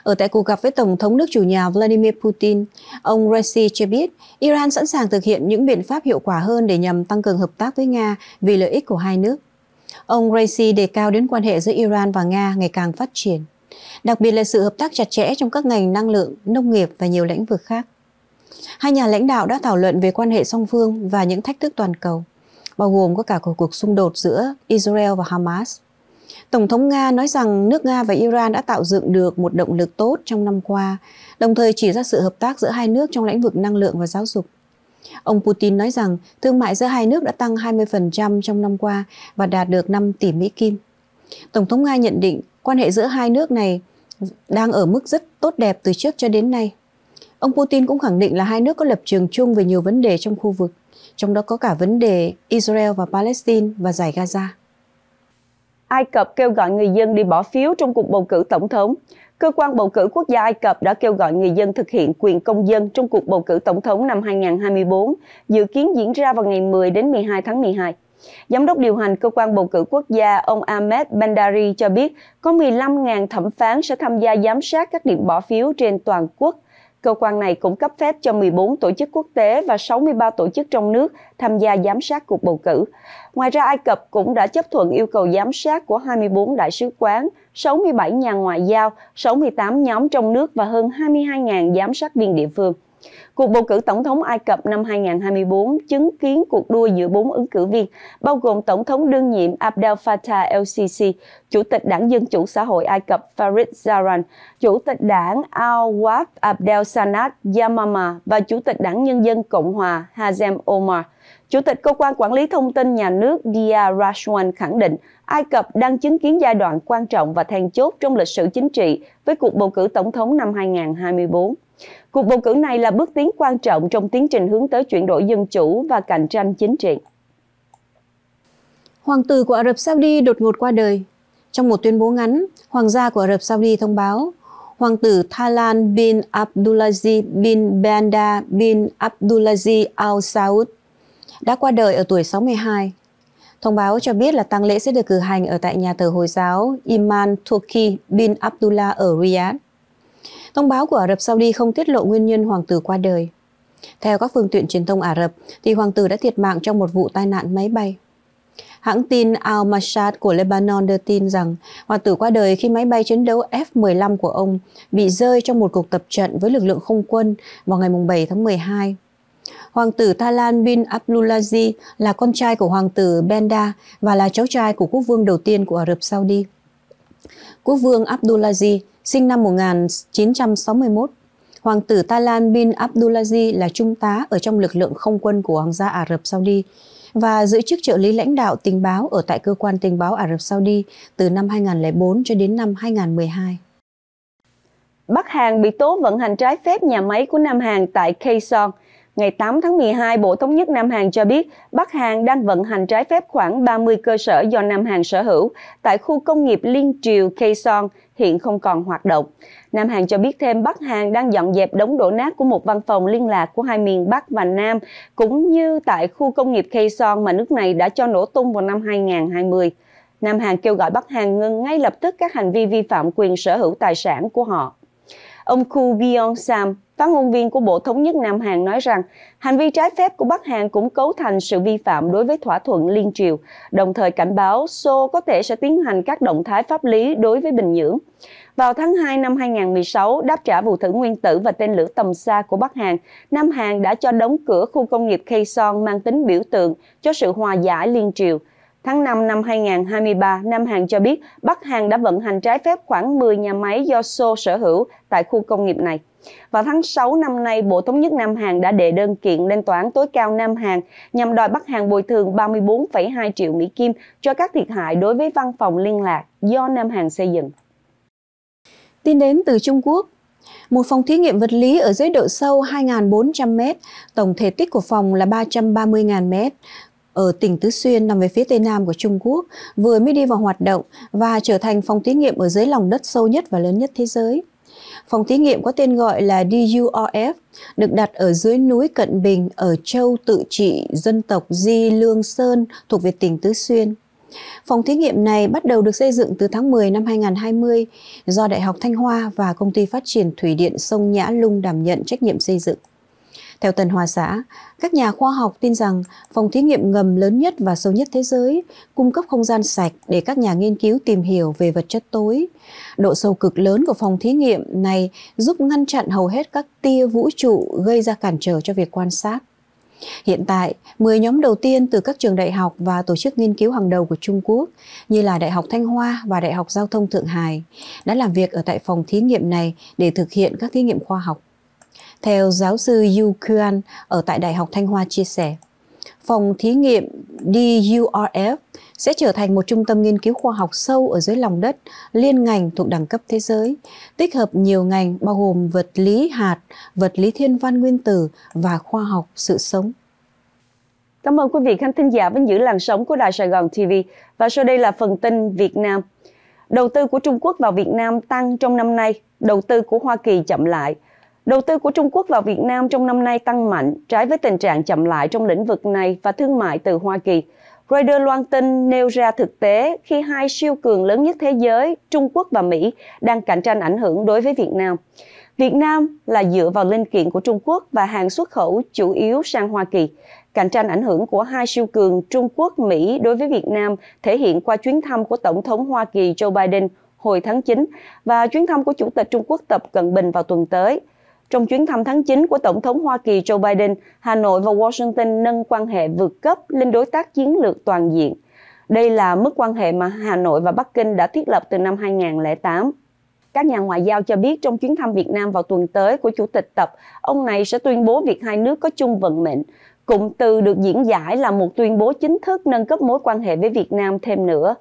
Ở tại cuộc gặp với Tổng thống nước chủ nhà Vladimir Putin, ông Raisi cho biết Iran sẵn sàng thực hiện những biện pháp hiệu quả hơn để nhằm tăng cường hợp tác với Nga vì lợi ích của hai nước. Ông Raisi đề cao đến quan hệ giữa Iran và Nga ngày càng phát triển, đặc biệt là sự hợp tác chặt chẽ trong các ngành năng lượng, nông nghiệp và nhiều lĩnh vực khác. Hai nhà lãnh đạo đã thảo luận về quan hệ song phương và những thách thức toàn cầu bao gồm có cả cuộc xung đột giữa Israel và Hamas. Tổng thống Nga nói rằng nước Nga và Iran đã tạo dựng được một động lực tốt trong năm qua, đồng thời chỉ ra sự hợp tác giữa hai nước trong lĩnh vực năng lượng và giáo dục. Ông Putin nói rằng thương mại giữa hai nước đã tăng 20% trong năm qua và đạt được 5 tỷ Mỹ Kim. Tổng thống Nga nhận định quan hệ giữa hai nước này đang ở mức rất tốt đẹp từ trước cho đến nay. Ông Putin cũng khẳng định là hai nước có lập trường chung về nhiều vấn đề trong khu vực, trong đó có cả vấn đề Israel và Palestine và giải Gaza. Ai Cập kêu gọi người dân đi bỏ phiếu trong cuộc bầu cử tổng thống. Cơ quan bầu cử quốc gia Ai Cập đã kêu gọi người dân thực hiện quyền công dân trong cuộc bầu cử tổng thống năm 2024, dự kiến diễn ra vào ngày 10 đến 12 tháng 12. Giám đốc điều hành cơ quan bầu cử quốc gia ông Ahmed Bandari cho biết có 15.000 thẩm phán sẽ tham gia giám sát các điểm bỏ phiếu trên toàn quốc Cơ quan này cũng cấp phép cho 14 tổ chức quốc tế và 63 tổ chức trong nước tham gia giám sát cuộc bầu cử. Ngoài ra, Ai Cập cũng đã chấp thuận yêu cầu giám sát của 24 đại sứ quán, 67 nhà ngoại giao, 68 nhóm trong nước và hơn 22.000 giám sát viên địa phương. Cuộc bầu cử tổng thống Ai Cập năm 2024 chứng kiến cuộc đua giữa bốn ứng cử viên, bao gồm tổng thống đương nhiệm Abdel Fattah el-Sisi, chủ tịch đảng Dân chủ xã hội Ai Cập Farid Zaran, chủ tịch đảng al Awaf Abdel Sanad Yamama và chủ tịch đảng Nhân dân Cộng hòa Hazem Omar. Chủ tịch Cơ quan Quản lý Thông tin Nhà nước Dia Rashwan khẳng định Ai Cập đang chứng kiến giai đoạn quan trọng và then chốt trong lịch sử chính trị với cuộc bầu cử tổng thống năm 2024. Cuộc bầu cử này là bước tiến quan trọng trong tiến trình hướng tới chuyển đổi dân chủ và cạnh tranh chính trị. Hoàng tử của Ả Rập Saudi đột ngột qua đời. Trong một tuyên bố ngắn, hoàng gia của Ả Rập Saudi thông báo hoàng tử Thalan bin Abdulaziz bin Banda bin Abdulaziz Al Saud đã qua đời ở tuổi 62. Thông báo cho biết là tang lễ sẽ được cử hành ở tại nhà thờ Hồi giáo Iman Turki bin Abdullah ở Riyadh. Thông báo của Ả Rập Saudi không tiết lộ nguyên nhân hoàng tử qua đời. Theo các phương tiện truyền thông Ả Rập, thì hoàng tử đã thiệt mạng trong một vụ tai nạn máy bay. Hãng tin Al-Mashad của Lebanon đưa tin rằng hoàng tử qua đời khi máy bay chiến đấu F-15 của ông bị rơi trong một cuộc tập trận với lực lượng không quân vào ngày 7 tháng 12. Hoàng tử Talan bin Abdulaziz là con trai của hoàng tử Benda và là cháu trai của quốc vương đầu tiên của Ả Rập Saudi. Quốc vương Abdulaziz sinh năm 1961. Hoàng tử Thái Lan bin Abdulaziz là trung tá ở trong lực lượng không quân của Hoàng gia Ả Rập Saudi và giữ chức trợ lý lãnh đạo tình báo ở tại cơ quan tình báo Ả Rập Saudi từ năm 2004 cho đến năm 2012. Bắc Hàn bị tố vận hành trái phép nhà máy của Nam Hàn tại Kaesong – Ngày 8 tháng 12, Bộ Thống nhất Nam Hàn cho biết Bắc Hàn đang vận hành trái phép khoảng 30 cơ sở do Nam Hàn sở hữu tại khu công nghiệp Liên Triều Kaesong hiện không còn hoạt động. Nam Hàn cho biết thêm Bắc Hàn đang dọn dẹp đống đổ nát của một văn phòng liên lạc của hai miền Bắc và Nam, cũng như tại khu công nghiệp Kaesong mà nước này đã cho nổ tung vào năm 2020. Nam Hàn kêu gọi Bắc Hàn ngừng ngay lập tức các hành vi vi phạm quyền sở hữu tài sản của họ. Ông Ku Byung Sam, Phát ngôn viên của Bộ Thống nhất Nam Hàn nói rằng hành vi trái phép của Bắc Hàn cũng cấu thành sự vi phạm đối với thỏa thuận liên triều, đồng thời cảnh báo Seoul có thể sẽ tiến hành các động thái pháp lý đối với Bình Nhưỡng. Vào tháng 2 năm 2016, đáp trả vụ thử nguyên tử và tên lửa tầm xa của Bắc Hàn, Nam Hàn đã cho đóng cửa khu công nghiệp Kaesong mang tính biểu tượng cho sự hòa giải liên triều. Tháng 5 năm 2023, Nam Hàn cho biết Bắc Hàn đã vận hành trái phép khoảng 10 nhà máy do Seoul sở hữu tại khu công nghiệp này. Vào tháng 6 năm nay, Bộ Thống nhất Nam Hàn đã đệ đơn kiện lên Tòa án tối cao Nam Hàn nhằm đòi bắt Hàn bồi thường 34,2 triệu Mỹ Kim cho các thiệt hại đối với văn phòng liên lạc do Nam Hàn xây dựng. Tin đến từ Trung Quốc, một phòng thí nghiệm vật lý ở dưới độ sâu 2.400m, tổng thể tích của phòng là 330.000m, ở tỉnh Tứ Xuyên nằm về phía tây nam của Trung Quốc, vừa mới đi vào hoạt động và trở thành phòng thí nghiệm ở dưới lòng đất sâu nhất và lớn nhất thế giới. Phòng thí nghiệm có tên gọi là DURF, được đặt ở dưới núi Cận Bình ở châu tự trị dân tộc Di Lương Sơn thuộc về tỉnh Tứ Xuyên. Phòng thí nghiệm này bắt đầu được xây dựng từ tháng 10 năm 2020 do Đại học Thanh Hoa và Công ty Phát triển Thủy điện Sông Nhã Lung đảm nhận trách nhiệm xây dựng. Theo Tân Hoa Xã, các nhà khoa học tin rằng phòng thí nghiệm ngầm lớn nhất và sâu nhất thế giới cung cấp không gian sạch để các nhà nghiên cứu tìm hiểu về vật chất tối. Độ sâu cực lớn của phòng thí nghiệm này giúp ngăn chặn hầu hết các tia vũ trụ gây ra cản trở cho việc quan sát. Hiện tại, 10 nhóm đầu tiên từ các trường đại học và tổ chức nghiên cứu hàng đầu của Trung Quốc như là Đại học Thanh Hoa và Đại học Giao thông Thượng Hải đã làm việc ở tại phòng thí nghiệm này để thực hiện các thí nghiệm khoa học theo giáo sư Yu Kuan ở tại Đại học Thanh Hoa chia sẻ. Phòng thí nghiệm DURF sẽ trở thành một trung tâm nghiên cứu khoa học sâu ở dưới lòng đất, liên ngành thuộc đẳng cấp thế giới, tích hợp nhiều ngành bao gồm vật lý hạt, vật lý thiên văn nguyên tử và khoa học sự sống. Cảm ơn quý vị khán thính giả vẫn giữ làn sóng của Đài Sài Gòn TV và sau đây là phần tin Việt Nam. Đầu tư của Trung Quốc vào Việt Nam tăng trong năm nay, đầu tư của Hoa Kỳ chậm lại. Đầu tư của Trung Quốc vào Việt Nam trong năm nay tăng mạnh, trái với tình trạng chậm lại trong lĩnh vực này và thương mại từ Hoa Kỳ. Reuters loan tin nêu ra thực tế khi hai siêu cường lớn nhất thế giới, Trung Quốc và Mỹ, đang cạnh tranh ảnh hưởng đối với Việt Nam. Việt Nam là dựa vào linh kiện của Trung Quốc và hàng xuất khẩu chủ yếu sang Hoa Kỳ. Cạnh tranh ảnh hưởng của hai siêu cường Trung Quốc-Mỹ đối với Việt Nam thể hiện qua chuyến thăm của Tổng thống Hoa Kỳ Joe Biden hồi tháng 9 và chuyến thăm của Chủ tịch Trung Quốc Tập Cận Bình vào tuần tới – trong chuyến thăm tháng 9 của Tổng thống Hoa Kỳ Joe Biden, Hà Nội và Washington nâng quan hệ vượt cấp lên đối tác chiến lược toàn diện. Đây là mức quan hệ mà Hà Nội và Bắc Kinh đã thiết lập từ năm 2008. Các nhà ngoại giao cho biết trong chuyến thăm Việt Nam vào tuần tới của Chủ tịch Tập, ông này sẽ tuyên bố việc hai nước có chung vận mệnh. Cụm từ được diễn giải là một tuyên bố chính thức nâng cấp mối quan hệ với Việt Nam thêm nữa.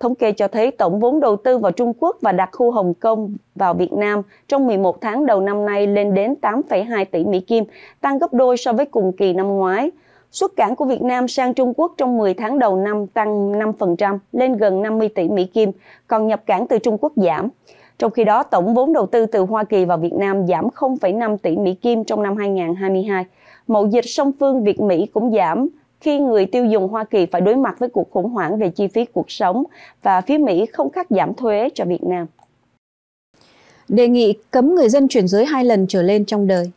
Thống kê cho thấy tổng vốn đầu tư vào Trung Quốc và đặc khu Hồng Kông vào Việt Nam trong 11 tháng đầu năm nay lên đến 8,2 tỷ Mỹ Kim, tăng gấp đôi so với cùng kỳ năm ngoái. Xuất cảng của Việt Nam sang Trung Quốc trong 10 tháng đầu năm tăng 5%, lên gần 50 tỷ Mỹ Kim, còn nhập cảng từ Trung Quốc giảm. Trong khi đó, tổng vốn đầu tư từ Hoa Kỳ vào Việt Nam giảm 0,5 tỷ Mỹ Kim trong năm 2022. Mậu dịch song phương Việt-Mỹ cũng giảm khi người tiêu dùng Hoa Kỳ phải đối mặt với cuộc khủng hoảng về chi phí cuộc sống và phía Mỹ không cắt giảm thuế cho Việt Nam. Đề nghị cấm người dân chuyển giới hai lần trở lên trong đời.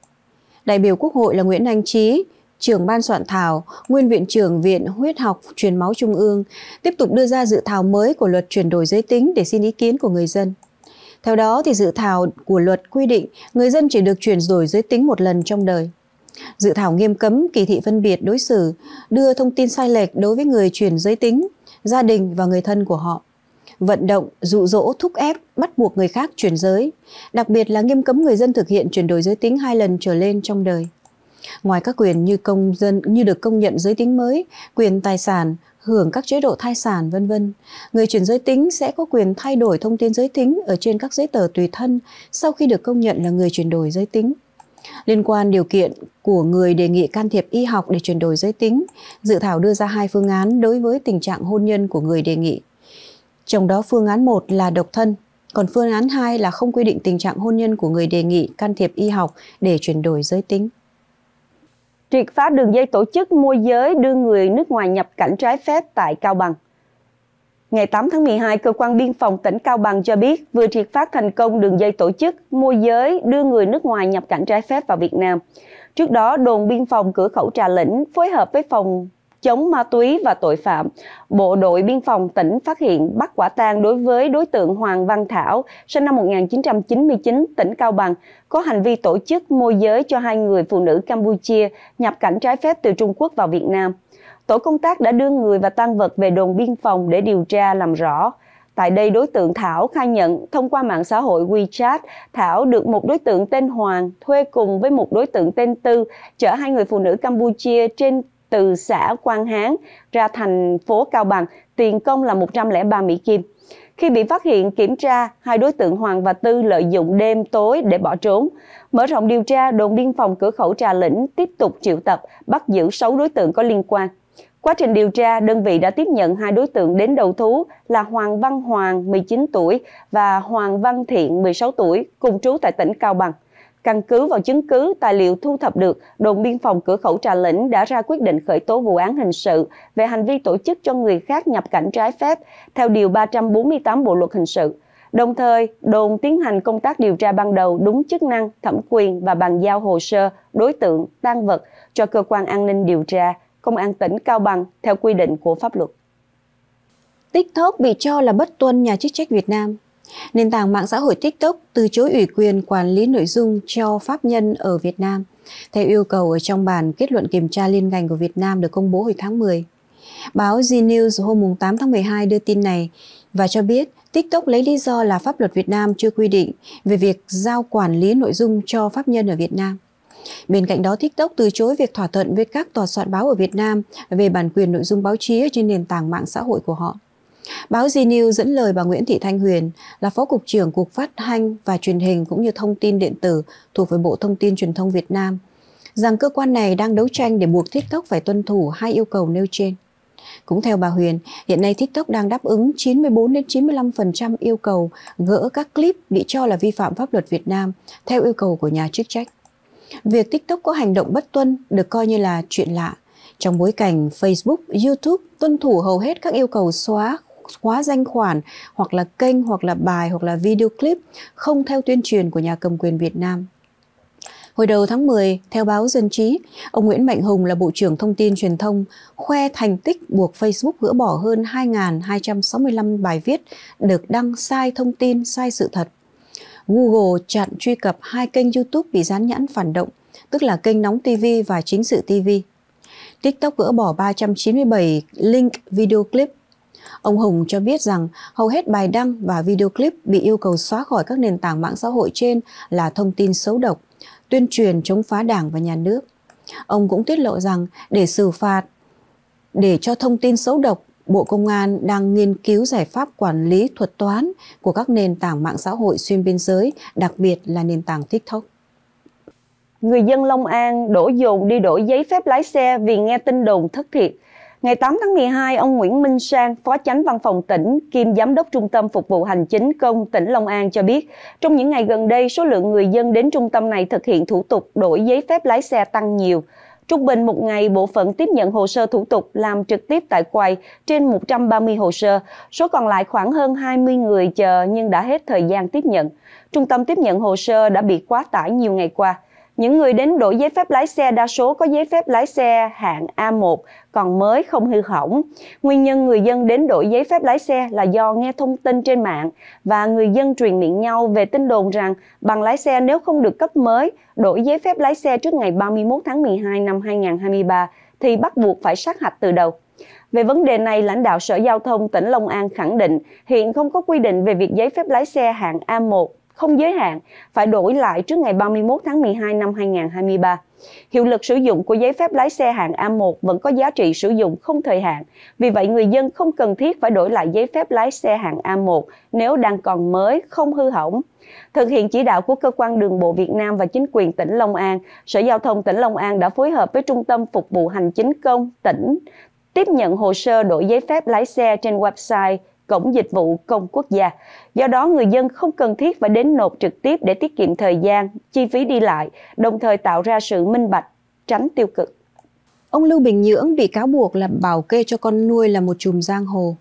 Đại biểu Quốc hội là Nguyễn Anh Trí, trưởng ban soạn thảo, nguyên viện trưởng Viện Huyết học Truyền máu Trung ương, tiếp tục đưa ra dự thảo mới của luật chuyển đổi giới tính để xin ý kiến của người dân. Theo đó, thì dự thảo của luật quy định người dân chỉ được chuyển đổi giới tính một lần trong đời. Dự thảo nghiêm cấm kỳ thị phân biệt đối xử, đưa thông tin sai lệch đối với người chuyển giới tính, gia đình và người thân của họ. Vận động, dụ dỗ, thúc ép, bắt buộc người khác chuyển giới, đặc biệt là nghiêm cấm người dân thực hiện chuyển đổi giới tính hai lần trở lên trong đời. Ngoài các quyền như công dân như được công nhận giới tính mới, quyền tài sản, hưởng các chế độ thai sản vân vân, người chuyển giới tính sẽ có quyền thay đổi thông tin giới tính ở trên các giấy tờ tùy thân sau khi được công nhận là người chuyển đổi giới tính. Liên quan điều kiện của người đề nghị can thiệp y học để chuyển đổi giới tính, dự thảo đưa ra hai phương án đối với tình trạng hôn nhân của người đề nghị. Trong đó phương án 1 là độc thân, còn phương án 2 là không quy định tình trạng hôn nhân của người đề nghị can thiệp y học để chuyển đổi giới tính. Triệt phá đường dây tổ chức môi giới đưa người nước ngoài nhập cảnh trái phép tại Cao Bằng. Ngày 8 tháng 12, cơ quan biên phòng tỉnh Cao Bằng cho biết vừa triệt phát thành công đường dây tổ chức môi giới đưa người nước ngoài nhập cảnh trái phép vào Việt Nam. Trước đó, đồn biên phòng cửa khẩu Trà Lĩnh phối hợp với phòng chống ma túy và tội phạm, Bộ đội biên phòng tỉnh phát hiện bắt quả tang đối với đối tượng Hoàng Văn Thảo, sinh năm 1999, tỉnh Cao Bằng, có hành vi tổ chức môi giới cho hai người phụ nữ Campuchia nhập cảnh trái phép từ Trung Quốc vào Việt Nam tổ công tác đã đưa người và tăng vật về đồn biên phòng để điều tra làm rõ. Tại đây, đối tượng Thảo khai nhận thông qua mạng xã hội WeChat, Thảo được một đối tượng tên Hoàng thuê cùng với một đối tượng tên Tư chở hai người phụ nữ Campuchia trên từ xã Quang Hán ra thành phố Cao Bằng, tiền công là 103 Mỹ Kim. Khi bị phát hiện kiểm tra, hai đối tượng Hoàng và Tư lợi dụng đêm tối để bỏ trốn. Mở rộng điều tra, đồn biên phòng cửa khẩu Trà Lĩnh tiếp tục triệu tập, bắt giữ 6 đối tượng có liên quan. Quá trình điều tra, đơn vị đã tiếp nhận hai đối tượng đến đầu thú là Hoàng Văn Hoàng, 19 tuổi và Hoàng Văn Thiện, 16 tuổi, cùng trú tại tỉnh Cao Bằng. Căn cứ vào chứng cứ, tài liệu thu thập được, đồn biên phòng cửa khẩu Trà Lĩnh đã ra quyết định khởi tố vụ án hình sự về hành vi tổ chức cho người khác nhập cảnh trái phép theo Điều 348 Bộ Luật Hình sự. Đồng thời, đồn tiến hành công tác điều tra ban đầu đúng chức năng, thẩm quyền và bàn giao hồ sơ, đối tượng, tan vật cho cơ quan an ninh điều tra Công an tỉnh Cao Bằng theo quy định của pháp luật. TikTok bị cho là bất tuân nhà chức trách Việt Nam. Nền tảng mạng xã hội TikTok từ chối ủy quyền quản lý nội dung cho pháp nhân ở Việt Nam, theo yêu cầu ở trong bản kết luận kiểm tra liên ngành của Việt Nam được công bố hồi tháng 10. Báo Z News hôm 8 tháng 12 đưa tin này và cho biết TikTok lấy lý do là pháp luật Việt Nam chưa quy định về việc giao quản lý nội dung cho pháp nhân ở Việt Nam. Bên cạnh đó, TikTok từ chối việc thỏa thuận với các tòa soạn báo ở Việt Nam về bản quyền nội dung báo chí trên nền tảng mạng xã hội của họ. Báo Z News dẫn lời bà Nguyễn Thị Thanh Huyền là Phó Cục trưởng Cục Phát Thanh và Truyền hình cũng như Thông tin Điện tử thuộc về Bộ Thông tin Truyền thông Việt Nam rằng cơ quan này đang đấu tranh để buộc TikTok phải tuân thủ hai yêu cầu nêu trên. Cũng theo bà Huyền, hiện nay TikTok đang đáp ứng 94 đến 95% yêu cầu gỡ các clip bị cho là vi phạm pháp luật Việt Nam theo yêu cầu của nhà chức trách. Việc TikTok có hành động bất tuân được coi như là chuyện lạ. Trong bối cảnh Facebook, YouTube tuân thủ hầu hết các yêu cầu xóa khóa danh khoản hoặc là kênh hoặc là bài hoặc là video clip không theo tuyên truyền của nhà cầm quyền Việt Nam. Hồi đầu tháng 10, theo báo Dân trí, ông Nguyễn Mạnh Hùng là Bộ trưởng Thông tin Truyền thông khoe thành tích buộc Facebook gỡ bỏ hơn 2.265 bài viết được đăng sai thông tin, sai sự thật Google chặn truy cập hai kênh YouTube bị dán nhãn phản động, tức là kênh Nóng TV và Chính sự TV. TikTok gỡ bỏ 397 link video clip. Ông Hùng cho biết rằng hầu hết bài đăng và video clip bị yêu cầu xóa khỏi các nền tảng mạng xã hội trên là thông tin xấu độc, tuyên truyền chống phá đảng và nhà nước. Ông cũng tiết lộ rằng để xử phạt, để cho thông tin xấu độc Bộ Công an đang nghiên cứu giải pháp quản lý thuật toán của các nền tảng mạng xã hội xuyên biên giới, đặc biệt là nền tảng TikTok. Người dân Long An đổ dồn đi đổi giấy phép lái xe vì nghe tin đồn thất thiệt. Ngày 8 tháng 12, ông Nguyễn Minh Sang, Phó Chánh Văn phòng tỉnh, kiêm Giám đốc Trung tâm Phục vụ Hành chính công tỉnh Long An cho biết, trong những ngày gần đây, số lượng người dân đến trung tâm này thực hiện thủ tục đổi giấy phép lái xe tăng nhiều. Trung bình một ngày, bộ phận tiếp nhận hồ sơ thủ tục làm trực tiếp tại quầy trên 130 hồ sơ, số còn lại khoảng hơn 20 người chờ nhưng đã hết thời gian tiếp nhận. Trung tâm tiếp nhận hồ sơ đã bị quá tải nhiều ngày qua. Những người đến đổi giấy phép lái xe đa số có giấy phép lái xe hạng A1 còn mới không hư hỏng. Nguyên nhân người dân đến đổi giấy phép lái xe là do nghe thông tin trên mạng và người dân truyền miệng nhau về tin đồn rằng bằng lái xe nếu không được cấp mới, đổi giấy phép lái xe trước ngày 31 tháng 12 năm 2023 thì bắt buộc phải sát hạch từ đầu. Về vấn đề này, lãnh đạo Sở Giao thông tỉnh Long An khẳng định hiện không có quy định về việc giấy phép lái xe hạng A1 không giới hạn phải đổi lại trước ngày 31 tháng 12 năm 2023. Hiệu lực sử dụng của giấy phép lái xe hạng A1 vẫn có giá trị sử dụng không thời hạn. Vì vậy, người dân không cần thiết phải đổi lại giấy phép lái xe hạng A1 nếu đang còn mới, không hư hỏng. Thực hiện chỉ đạo của Cơ quan Đường bộ Việt Nam và chính quyền tỉnh Long An, Sở Giao thông tỉnh Long An đã phối hợp với Trung tâm Phục vụ Hành chính công tỉnh tiếp nhận hồ sơ đổi giấy phép lái xe trên website cổng dịch vụ công quốc gia. Do đó, người dân không cần thiết phải đến nộp trực tiếp để tiết kiệm thời gian, chi phí đi lại, đồng thời tạo ra sự minh bạch, tránh tiêu cực. Ông Lưu Bình Nhưỡng bị cáo buộc là bảo kê cho con nuôi là một chùm giang hồ.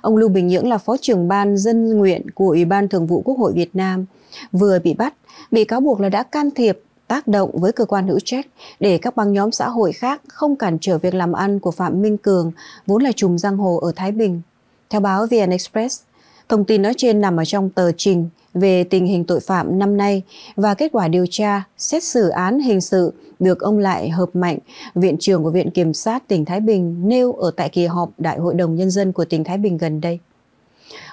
Ông Lưu Bình Nhưỡng là phó trưởng ban dân nguyện của Ủy ban Thường vụ Quốc hội Việt Nam, vừa bị bắt, bị cáo buộc là đã can thiệp tác động với cơ quan hữu trách để các băng nhóm xã hội khác không cản trở việc làm ăn của Phạm Minh Cường, vốn là trùm giang hồ ở Thái Bình. Theo báo VN Express, thông tin nói trên nằm ở trong tờ trình về tình hình tội phạm năm nay và kết quả điều tra xét xử án hình sự được ông Lại Hợp Mạnh, Viện trưởng của Viện Kiểm sát tỉnh Thái Bình nêu ở tại kỳ họp Đại hội đồng Nhân dân của tỉnh Thái Bình gần đây.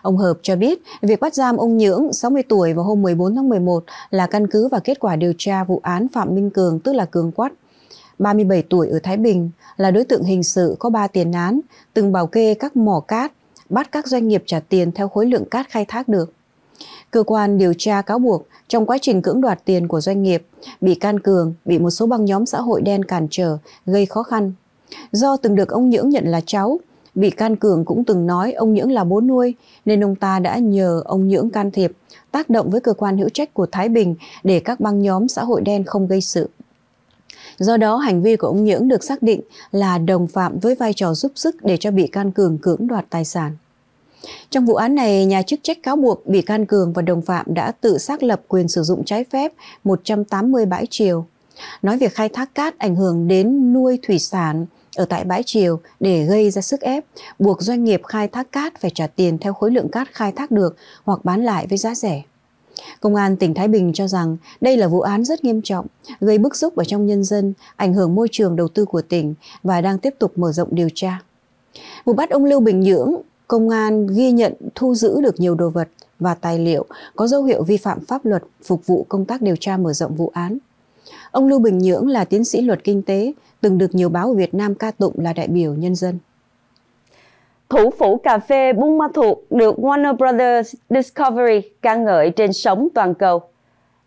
Ông Hợp cho biết, việc bắt giam ông Nhưỡng, 60 tuổi vào hôm 14 tháng 11 là căn cứ và kết quả điều tra vụ án Phạm Minh Cường, tức là Cường Quắt, 37 tuổi ở Thái Bình, là đối tượng hình sự có 3 tiền án, từng bảo kê các mỏ cát, bắt các doanh nghiệp trả tiền theo khối lượng cát khai thác được. Cơ quan điều tra cáo buộc trong quá trình cưỡng đoạt tiền của doanh nghiệp, bị can Cường bị một số băng nhóm xã hội đen cản trở, gây khó khăn. Do từng được ông Nhưỡng nhận là cháu, bị can Cường cũng từng nói ông Nhưỡng là bố nuôi, nên ông ta đã nhờ ông Nhưỡng can thiệp, tác động với cơ quan hữu trách của Thái Bình để các băng nhóm xã hội đen không gây sự. Do đó, hành vi của ông Nhưỡng được xác định là đồng phạm với vai trò giúp sức để cho bị can Cường cưỡng đoạt tài sản. Trong vụ án này, nhà chức trách cáo buộc bị can Cường và đồng phạm đã tự xác lập quyền sử dụng trái phép 180 bãi triều. Nói việc khai thác cát ảnh hưởng đến nuôi thủy sản ở tại bãi triều để gây ra sức ép, buộc doanh nghiệp khai thác cát phải trả tiền theo khối lượng cát khai thác được hoặc bán lại với giá rẻ. Công an tỉnh Thái Bình cho rằng đây là vụ án rất nghiêm trọng, gây bức xúc ở trong nhân dân, ảnh hưởng môi trường đầu tư của tỉnh và đang tiếp tục mở rộng điều tra. Vụ bắt ông Lưu Bình Nhưỡng, công an ghi nhận thu giữ được nhiều đồ vật và tài liệu có dấu hiệu vi phạm pháp luật phục vụ công tác điều tra mở rộng vụ án. Ông Lưu Bình Nhưỡng là tiến sĩ luật kinh tế, từng được nhiều báo ở Việt Nam ca tụng là đại biểu nhân dân thủ phủ cà phê Buôn Ma Thuột được Warner Brothers Discovery ca ngợi trên sóng toàn cầu.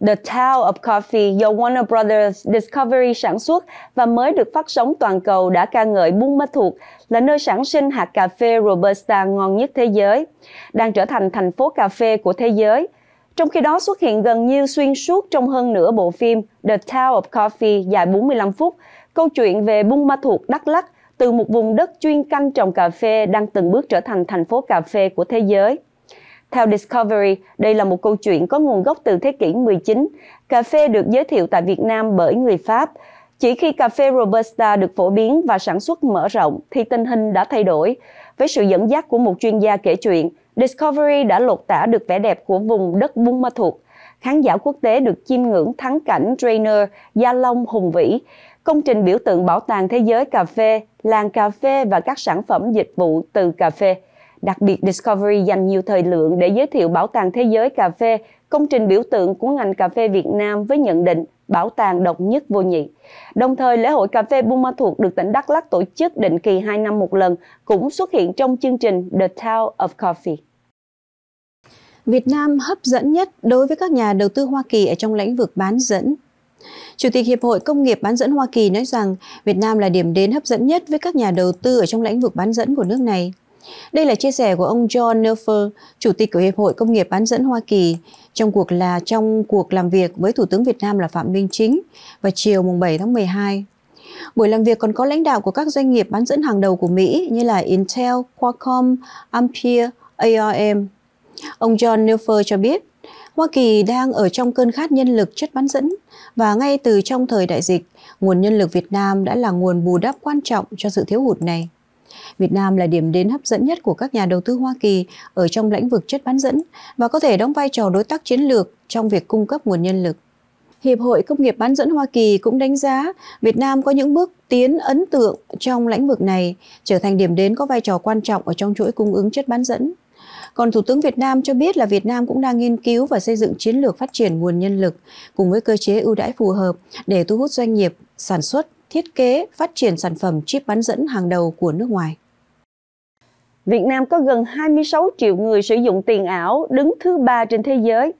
The Town of Coffee do Warner Brothers Discovery sản xuất và mới được phát sóng toàn cầu đã ca ngợi Buôn Ma Thuột là nơi sản sinh hạt cà phê Robusta ngon nhất thế giới, đang trở thành thành phố cà phê của thế giới. Trong khi đó xuất hiện gần như xuyên suốt trong hơn nửa bộ phim The Town of Coffee dài 45 phút, câu chuyện về Buôn Ma Thuột Đắk Lắk từ một vùng đất chuyên canh trồng cà phê đang từng bước trở thành thành phố cà phê của thế giới. Theo Discovery, đây là một câu chuyện có nguồn gốc từ thế kỷ 19. Cà phê được giới thiệu tại Việt Nam bởi người Pháp. Chỉ khi cà phê Robusta được phổ biến và sản xuất mở rộng thì tình hình đã thay đổi. Với sự dẫn dắt của một chuyên gia kể chuyện, Discovery đã lột tả được vẻ đẹp của vùng đất Buôn Ma Thuột. Khán giả quốc tế được chiêm ngưỡng thắng cảnh Trainer, Gia Long hùng vĩ, công trình biểu tượng bảo tàng thế giới cà phê, làng cà phê và các sản phẩm dịch vụ từ cà phê. Đặc biệt, Discovery dành nhiều thời lượng để giới thiệu Bảo tàng Thế giới Cà phê, công trình biểu tượng của ngành cà phê Việt Nam với nhận định bảo tàng độc nhất vô nhị. Đồng thời, lễ hội cà phê Buôn Ma Thuột được tỉnh Đắk Lắk tổ chức định kỳ 2 năm một lần cũng xuất hiện trong chương trình The Town of Coffee. Việt Nam hấp dẫn nhất đối với các nhà đầu tư Hoa Kỳ ở trong lĩnh vực bán dẫn Chủ tịch Hiệp hội Công nghiệp bán dẫn Hoa Kỳ nói rằng Việt Nam là điểm đến hấp dẫn nhất với các nhà đầu tư ở trong lĩnh vực bán dẫn của nước này. Đây là chia sẻ của ông John Nerfer, Chủ tịch của Hiệp hội Công nghiệp bán dẫn Hoa Kỳ, trong cuộc là trong cuộc làm việc với Thủ tướng Việt Nam là Phạm Minh Chính vào chiều mùng 7 tháng 12. Buổi làm việc còn có lãnh đạo của các doanh nghiệp bán dẫn hàng đầu của Mỹ như là Intel, Qualcomm, Ampere, ARM. Ông John Nerfer cho biết, Hoa Kỳ đang ở trong cơn khát nhân lực chất bán dẫn và ngay từ trong thời đại dịch, nguồn nhân lực Việt Nam đã là nguồn bù đắp quan trọng cho sự thiếu hụt này. Việt Nam là điểm đến hấp dẫn nhất của các nhà đầu tư Hoa Kỳ ở trong lĩnh vực chất bán dẫn và có thể đóng vai trò đối tác chiến lược trong việc cung cấp nguồn nhân lực. Hiệp hội Công nghiệp bán dẫn Hoa Kỳ cũng đánh giá Việt Nam có những bước tiến ấn tượng trong lĩnh vực này, trở thành điểm đến có vai trò quan trọng ở trong chuỗi cung ứng chất bán dẫn. Còn Thủ tướng Việt Nam cho biết là Việt Nam cũng đang nghiên cứu và xây dựng chiến lược phát triển nguồn nhân lực cùng với cơ chế ưu đãi phù hợp để thu hút doanh nghiệp sản xuất, thiết kế, phát triển sản phẩm chip bán dẫn hàng đầu của nước ngoài. Việt Nam có gần 26 triệu người sử dụng tiền ảo, đứng thứ ba trên thế giới.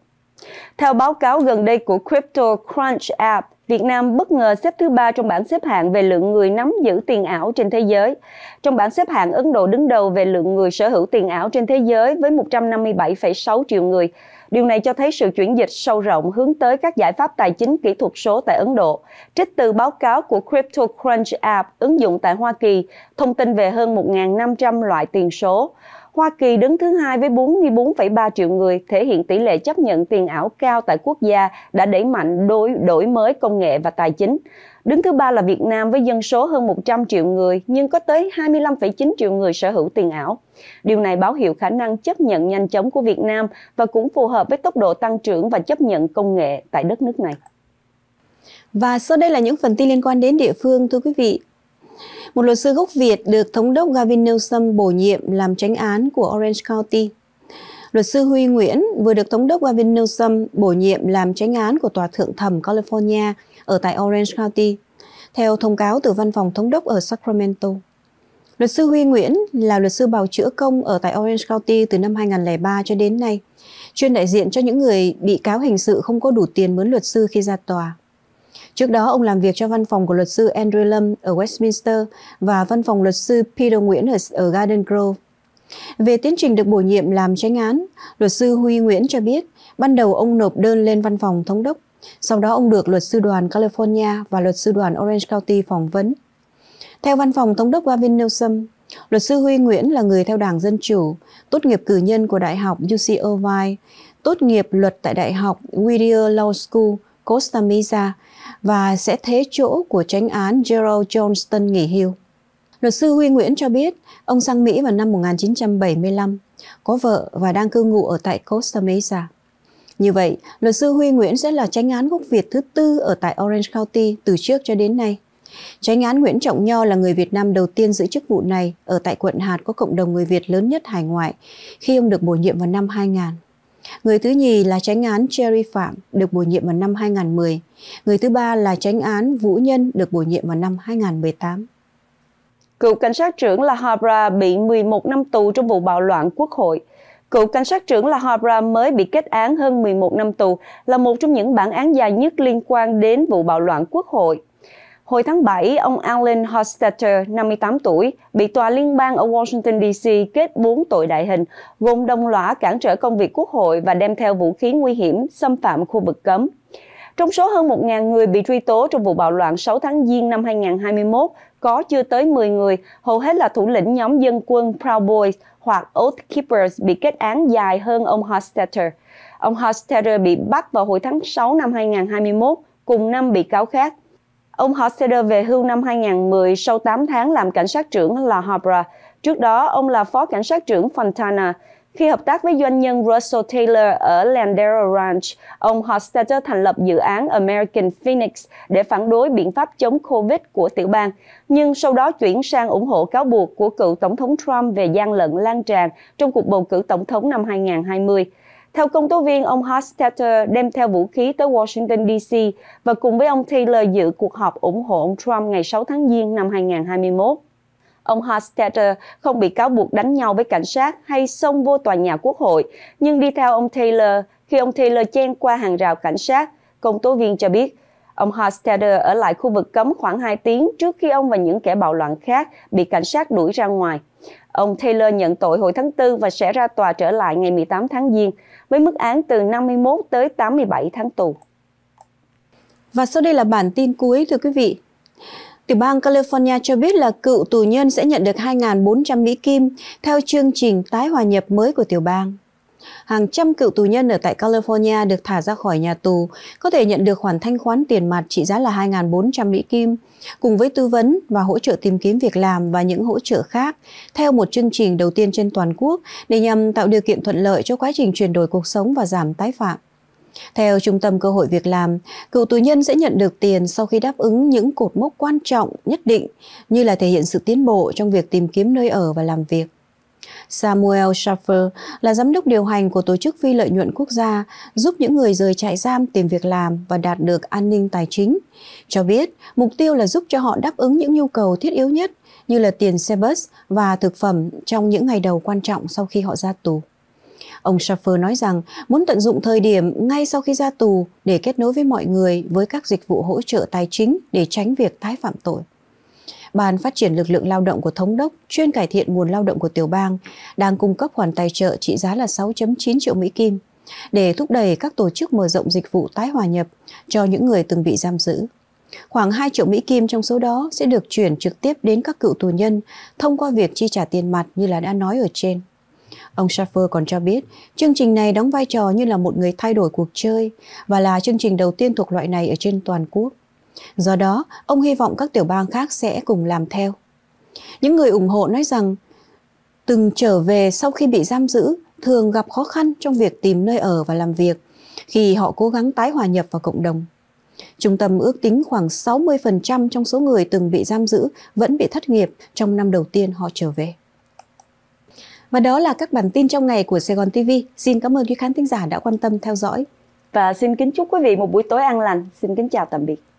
Theo báo cáo gần đây của Crypto Crunch App, Việt Nam bất ngờ xếp thứ ba trong bảng xếp hạng về lượng người nắm giữ tiền ảo trên thế giới. Trong bảng xếp hạng, Ấn Độ đứng đầu về lượng người sở hữu tiền ảo trên thế giới với 157,6 triệu người. Điều này cho thấy sự chuyển dịch sâu rộng hướng tới các giải pháp tài chính kỹ thuật số tại Ấn Độ. Trích từ báo cáo của CryptoCrunch App, ứng dụng tại Hoa Kỳ, thông tin về hơn 1.500 loại tiền số. Hoa Kỳ đứng thứ hai với 44,3 triệu người, thể hiện tỷ lệ chấp nhận tiền ảo cao tại quốc gia đã đẩy mạnh đối đổi mới công nghệ và tài chính. Đứng thứ ba là Việt Nam với dân số hơn 100 triệu người, nhưng có tới 25,9 triệu người sở hữu tiền ảo. Điều này báo hiệu khả năng chấp nhận nhanh chóng của Việt Nam và cũng phù hợp với tốc độ tăng trưởng và chấp nhận công nghệ tại đất nước này. Và sau đây là những phần tin liên quan đến địa phương thưa quý vị. Một luật sư gốc Việt được Thống đốc Gavin Newsom bổ nhiệm làm tránh án của Orange County. Luật sư Huy Nguyễn vừa được Thống đốc Gavin Newsom bổ nhiệm làm tránh án của Tòa Thượng thẩm California ở tại Orange County, theo thông cáo từ Văn phòng Thống đốc ở Sacramento. Luật sư Huy Nguyễn là luật sư bào chữa công ở tại Orange County từ năm 2003 cho đến nay, chuyên đại diện cho những người bị cáo hình sự không có đủ tiền mướn luật sư khi ra tòa. Trước đó, ông làm việc cho văn phòng của luật sư Andrew Lâm ở Westminster và văn phòng luật sư Peter Nguyễn ở Garden Grove. Về tiến trình được bổ nhiệm làm tránh án, luật sư Huy Nguyễn cho biết, ban đầu ông nộp đơn lên văn phòng thống đốc, sau đó ông được luật sư đoàn California và luật sư đoàn Orange County phỏng vấn. Theo văn phòng thống đốc Gavin Newsom, luật sư Huy Nguyễn là người theo Đảng Dân Chủ, tốt nghiệp cử nhân của Đại học UC Irvine, tốt nghiệp luật tại Đại học Whittier Law School, Costa Mesa và sẽ thế chỗ của tránh án Gerald Johnston nghỉ hưu. Luật sư Huy Nguyễn cho biết, ông sang Mỹ vào năm 1975, có vợ và đang cư ngụ ở tại Costa Mesa. Như vậy, luật sư Huy Nguyễn sẽ là tranh án gốc Việt thứ tư ở tại Orange County từ trước cho đến nay. Tranh án Nguyễn Trọng Nho là người Việt Nam đầu tiên giữ chức vụ này ở tại quận Hạt có cộng đồng người Việt lớn nhất hải ngoại khi ông được bổ nhiệm vào năm 2000. Người thứ nhì là tránh án Cherry Phạm được bổ nhiệm vào năm 2010. Người thứ ba là tránh án Vũ Nhân được bổ nhiệm vào năm 2018. Cựu cảnh sát trưởng La Habra bị 11 năm tù trong vụ bạo loạn quốc hội. Cựu cảnh sát trưởng La Habra mới bị kết án hơn 11 năm tù là một trong những bản án dài nhất liên quan đến vụ bạo loạn quốc hội Hồi tháng 7, ông Alan Hostetter, 58 tuổi, bị tòa liên bang ở Washington D.C. kết 4 tội đại hình, gồm đồng lõa cản trở công việc quốc hội và đem theo vũ khí nguy hiểm xâm phạm khu vực cấm. Trong số hơn 1.000 người bị truy tố trong vụ bạo loạn 6 tháng Giêng năm 2021, có chưa tới 10 người, hầu hết là thủ lĩnh nhóm dân quân Proud Boys hoặc Oath Keepers bị kết án dài hơn ông Hostetter. Ông Hostetter bị bắt vào hồi tháng 6 năm 2021, cùng năm bị cáo khác. Ông Horseder về hưu năm 2010 sau 8 tháng làm cảnh sát trưởng La Habra. Trước đó, ông là phó cảnh sát trưởng Fontana. Khi hợp tác với doanh nhân Russell Taylor ở Landero Ranch, ông Hostetter thành lập dự án American Phoenix để phản đối biện pháp chống COVID của tiểu bang, nhưng sau đó chuyển sang ủng hộ cáo buộc của cựu Tổng thống Trump về gian lận lan tràn trong cuộc bầu cử tổng thống năm 2020. Theo công tố viên, ông Hostetter đem theo vũ khí tới Washington, D.C. và cùng với ông Taylor dự cuộc họp ủng hộ ông Trump ngày 6 tháng Giêng năm 2021. Ông Hostetter không bị cáo buộc đánh nhau với cảnh sát hay xông vô tòa nhà quốc hội, nhưng đi theo ông Taylor khi ông Taylor chen qua hàng rào cảnh sát, công tố viên cho biết ông Hostetter ở lại khu vực cấm khoảng 2 tiếng trước khi ông và những kẻ bạo loạn khác bị cảnh sát đuổi ra ngoài. Ông Taylor nhận tội hồi tháng 4 và sẽ ra tòa trở lại ngày 18 tháng Giêng với mức án từ 51 tới 87 tháng tù. Và sau đây là bản tin cuối thưa quý vị. Tiểu bang California cho biết là cựu tù nhân sẽ nhận được 2.400 Mỹ Kim theo chương trình tái hòa nhập mới của tiểu bang. Hàng trăm cựu tù nhân ở tại California được thả ra khỏi nhà tù, có thể nhận được khoản thanh khoán tiền mặt trị giá là 2.400 Mỹ Kim, cùng với tư vấn và hỗ trợ tìm kiếm việc làm và những hỗ trợ khác, theo một chương trình đầu tiên trên toàn quốc để nhằm tạo điều kiện thuận lợi cho quá trình chuyển đổi cuộc sống và giảm tái phạm. Theo Trung tâm Cơ hội Việc làm, cựu tù nhân sẽ nhận được tiền sau khi đáp ứng những cột mốc quan trọng nhất định như là thể hiện sự tiến bộ trong việc tìm kiếm nơi ở và làm việc. Samuel Schaffer là giám đốc điều hành của Tổ chức Phi lợi nhuận quốc gia giúp những người rời trại giam tìm việc làm và đạt được an ninh tài chính. Cho biết, mục tiêu là giúp cho họ đáp ứng những nhu cầu thiết yếu nhất như là tiền xe bus và thực phẩm trong những ngày đầu quan trọng sau khi họ ra tù. Ông Schaffer nói rằng muốn tận dụng thời điểm ngay sau khi ra tù để kết nối với mọi người với các dịch vụ hỗ trợ tài chính để tránh việc tái phạm tội. Ban phát triển lực lượng lao động của Thống đốc chuyên cải thiện nguồn lao động của tiểu bang đang cung cấp khoản tài trợ trị giá là 6.9 triệu Mỹ Kim để thúc đẩy các tổ chức mở rộng dịch vụ tái hòa nhập cho những người từng bị giam giữ. Khoảng 2 triệu Mỹ Kim trong số đó sẽ được chuyển trực tiếp đến các cựu tù nhân thông qua việc chi trả tiền mặt như là đã nói ở trên. Ông Schaffer còn cho biết, chương trình này đóng vai trò như là một người thay đổi cuộc chơi và là chương trình đầu tiên thuộc loại này ở trên toàn quốc. Do đó, ông hy vọng các tiểu bang khác sẽ cùng làm theo. Những người ủng hộ nói rằng từng trở về sau khi bị giam giữ thường gặp khó khăn trong việc tìm nơi ở và làm việc khi họ cố gắng tái hòa nhập vào cộng đồng. Trung tâm ước tính khoảng 60% trong số người từng bị giam giữ vẫn bị thất nghiệp trong năm đầu tiên họ trở về. Và đó là các bản tin trong ngày của Sài Gòn TV. Xin cảm ơn quý khán thính giả đã quan tâm theo dõi. Và xin kính chúc quý vị một buổi tối an lành. Xin kính chào tạm biệt.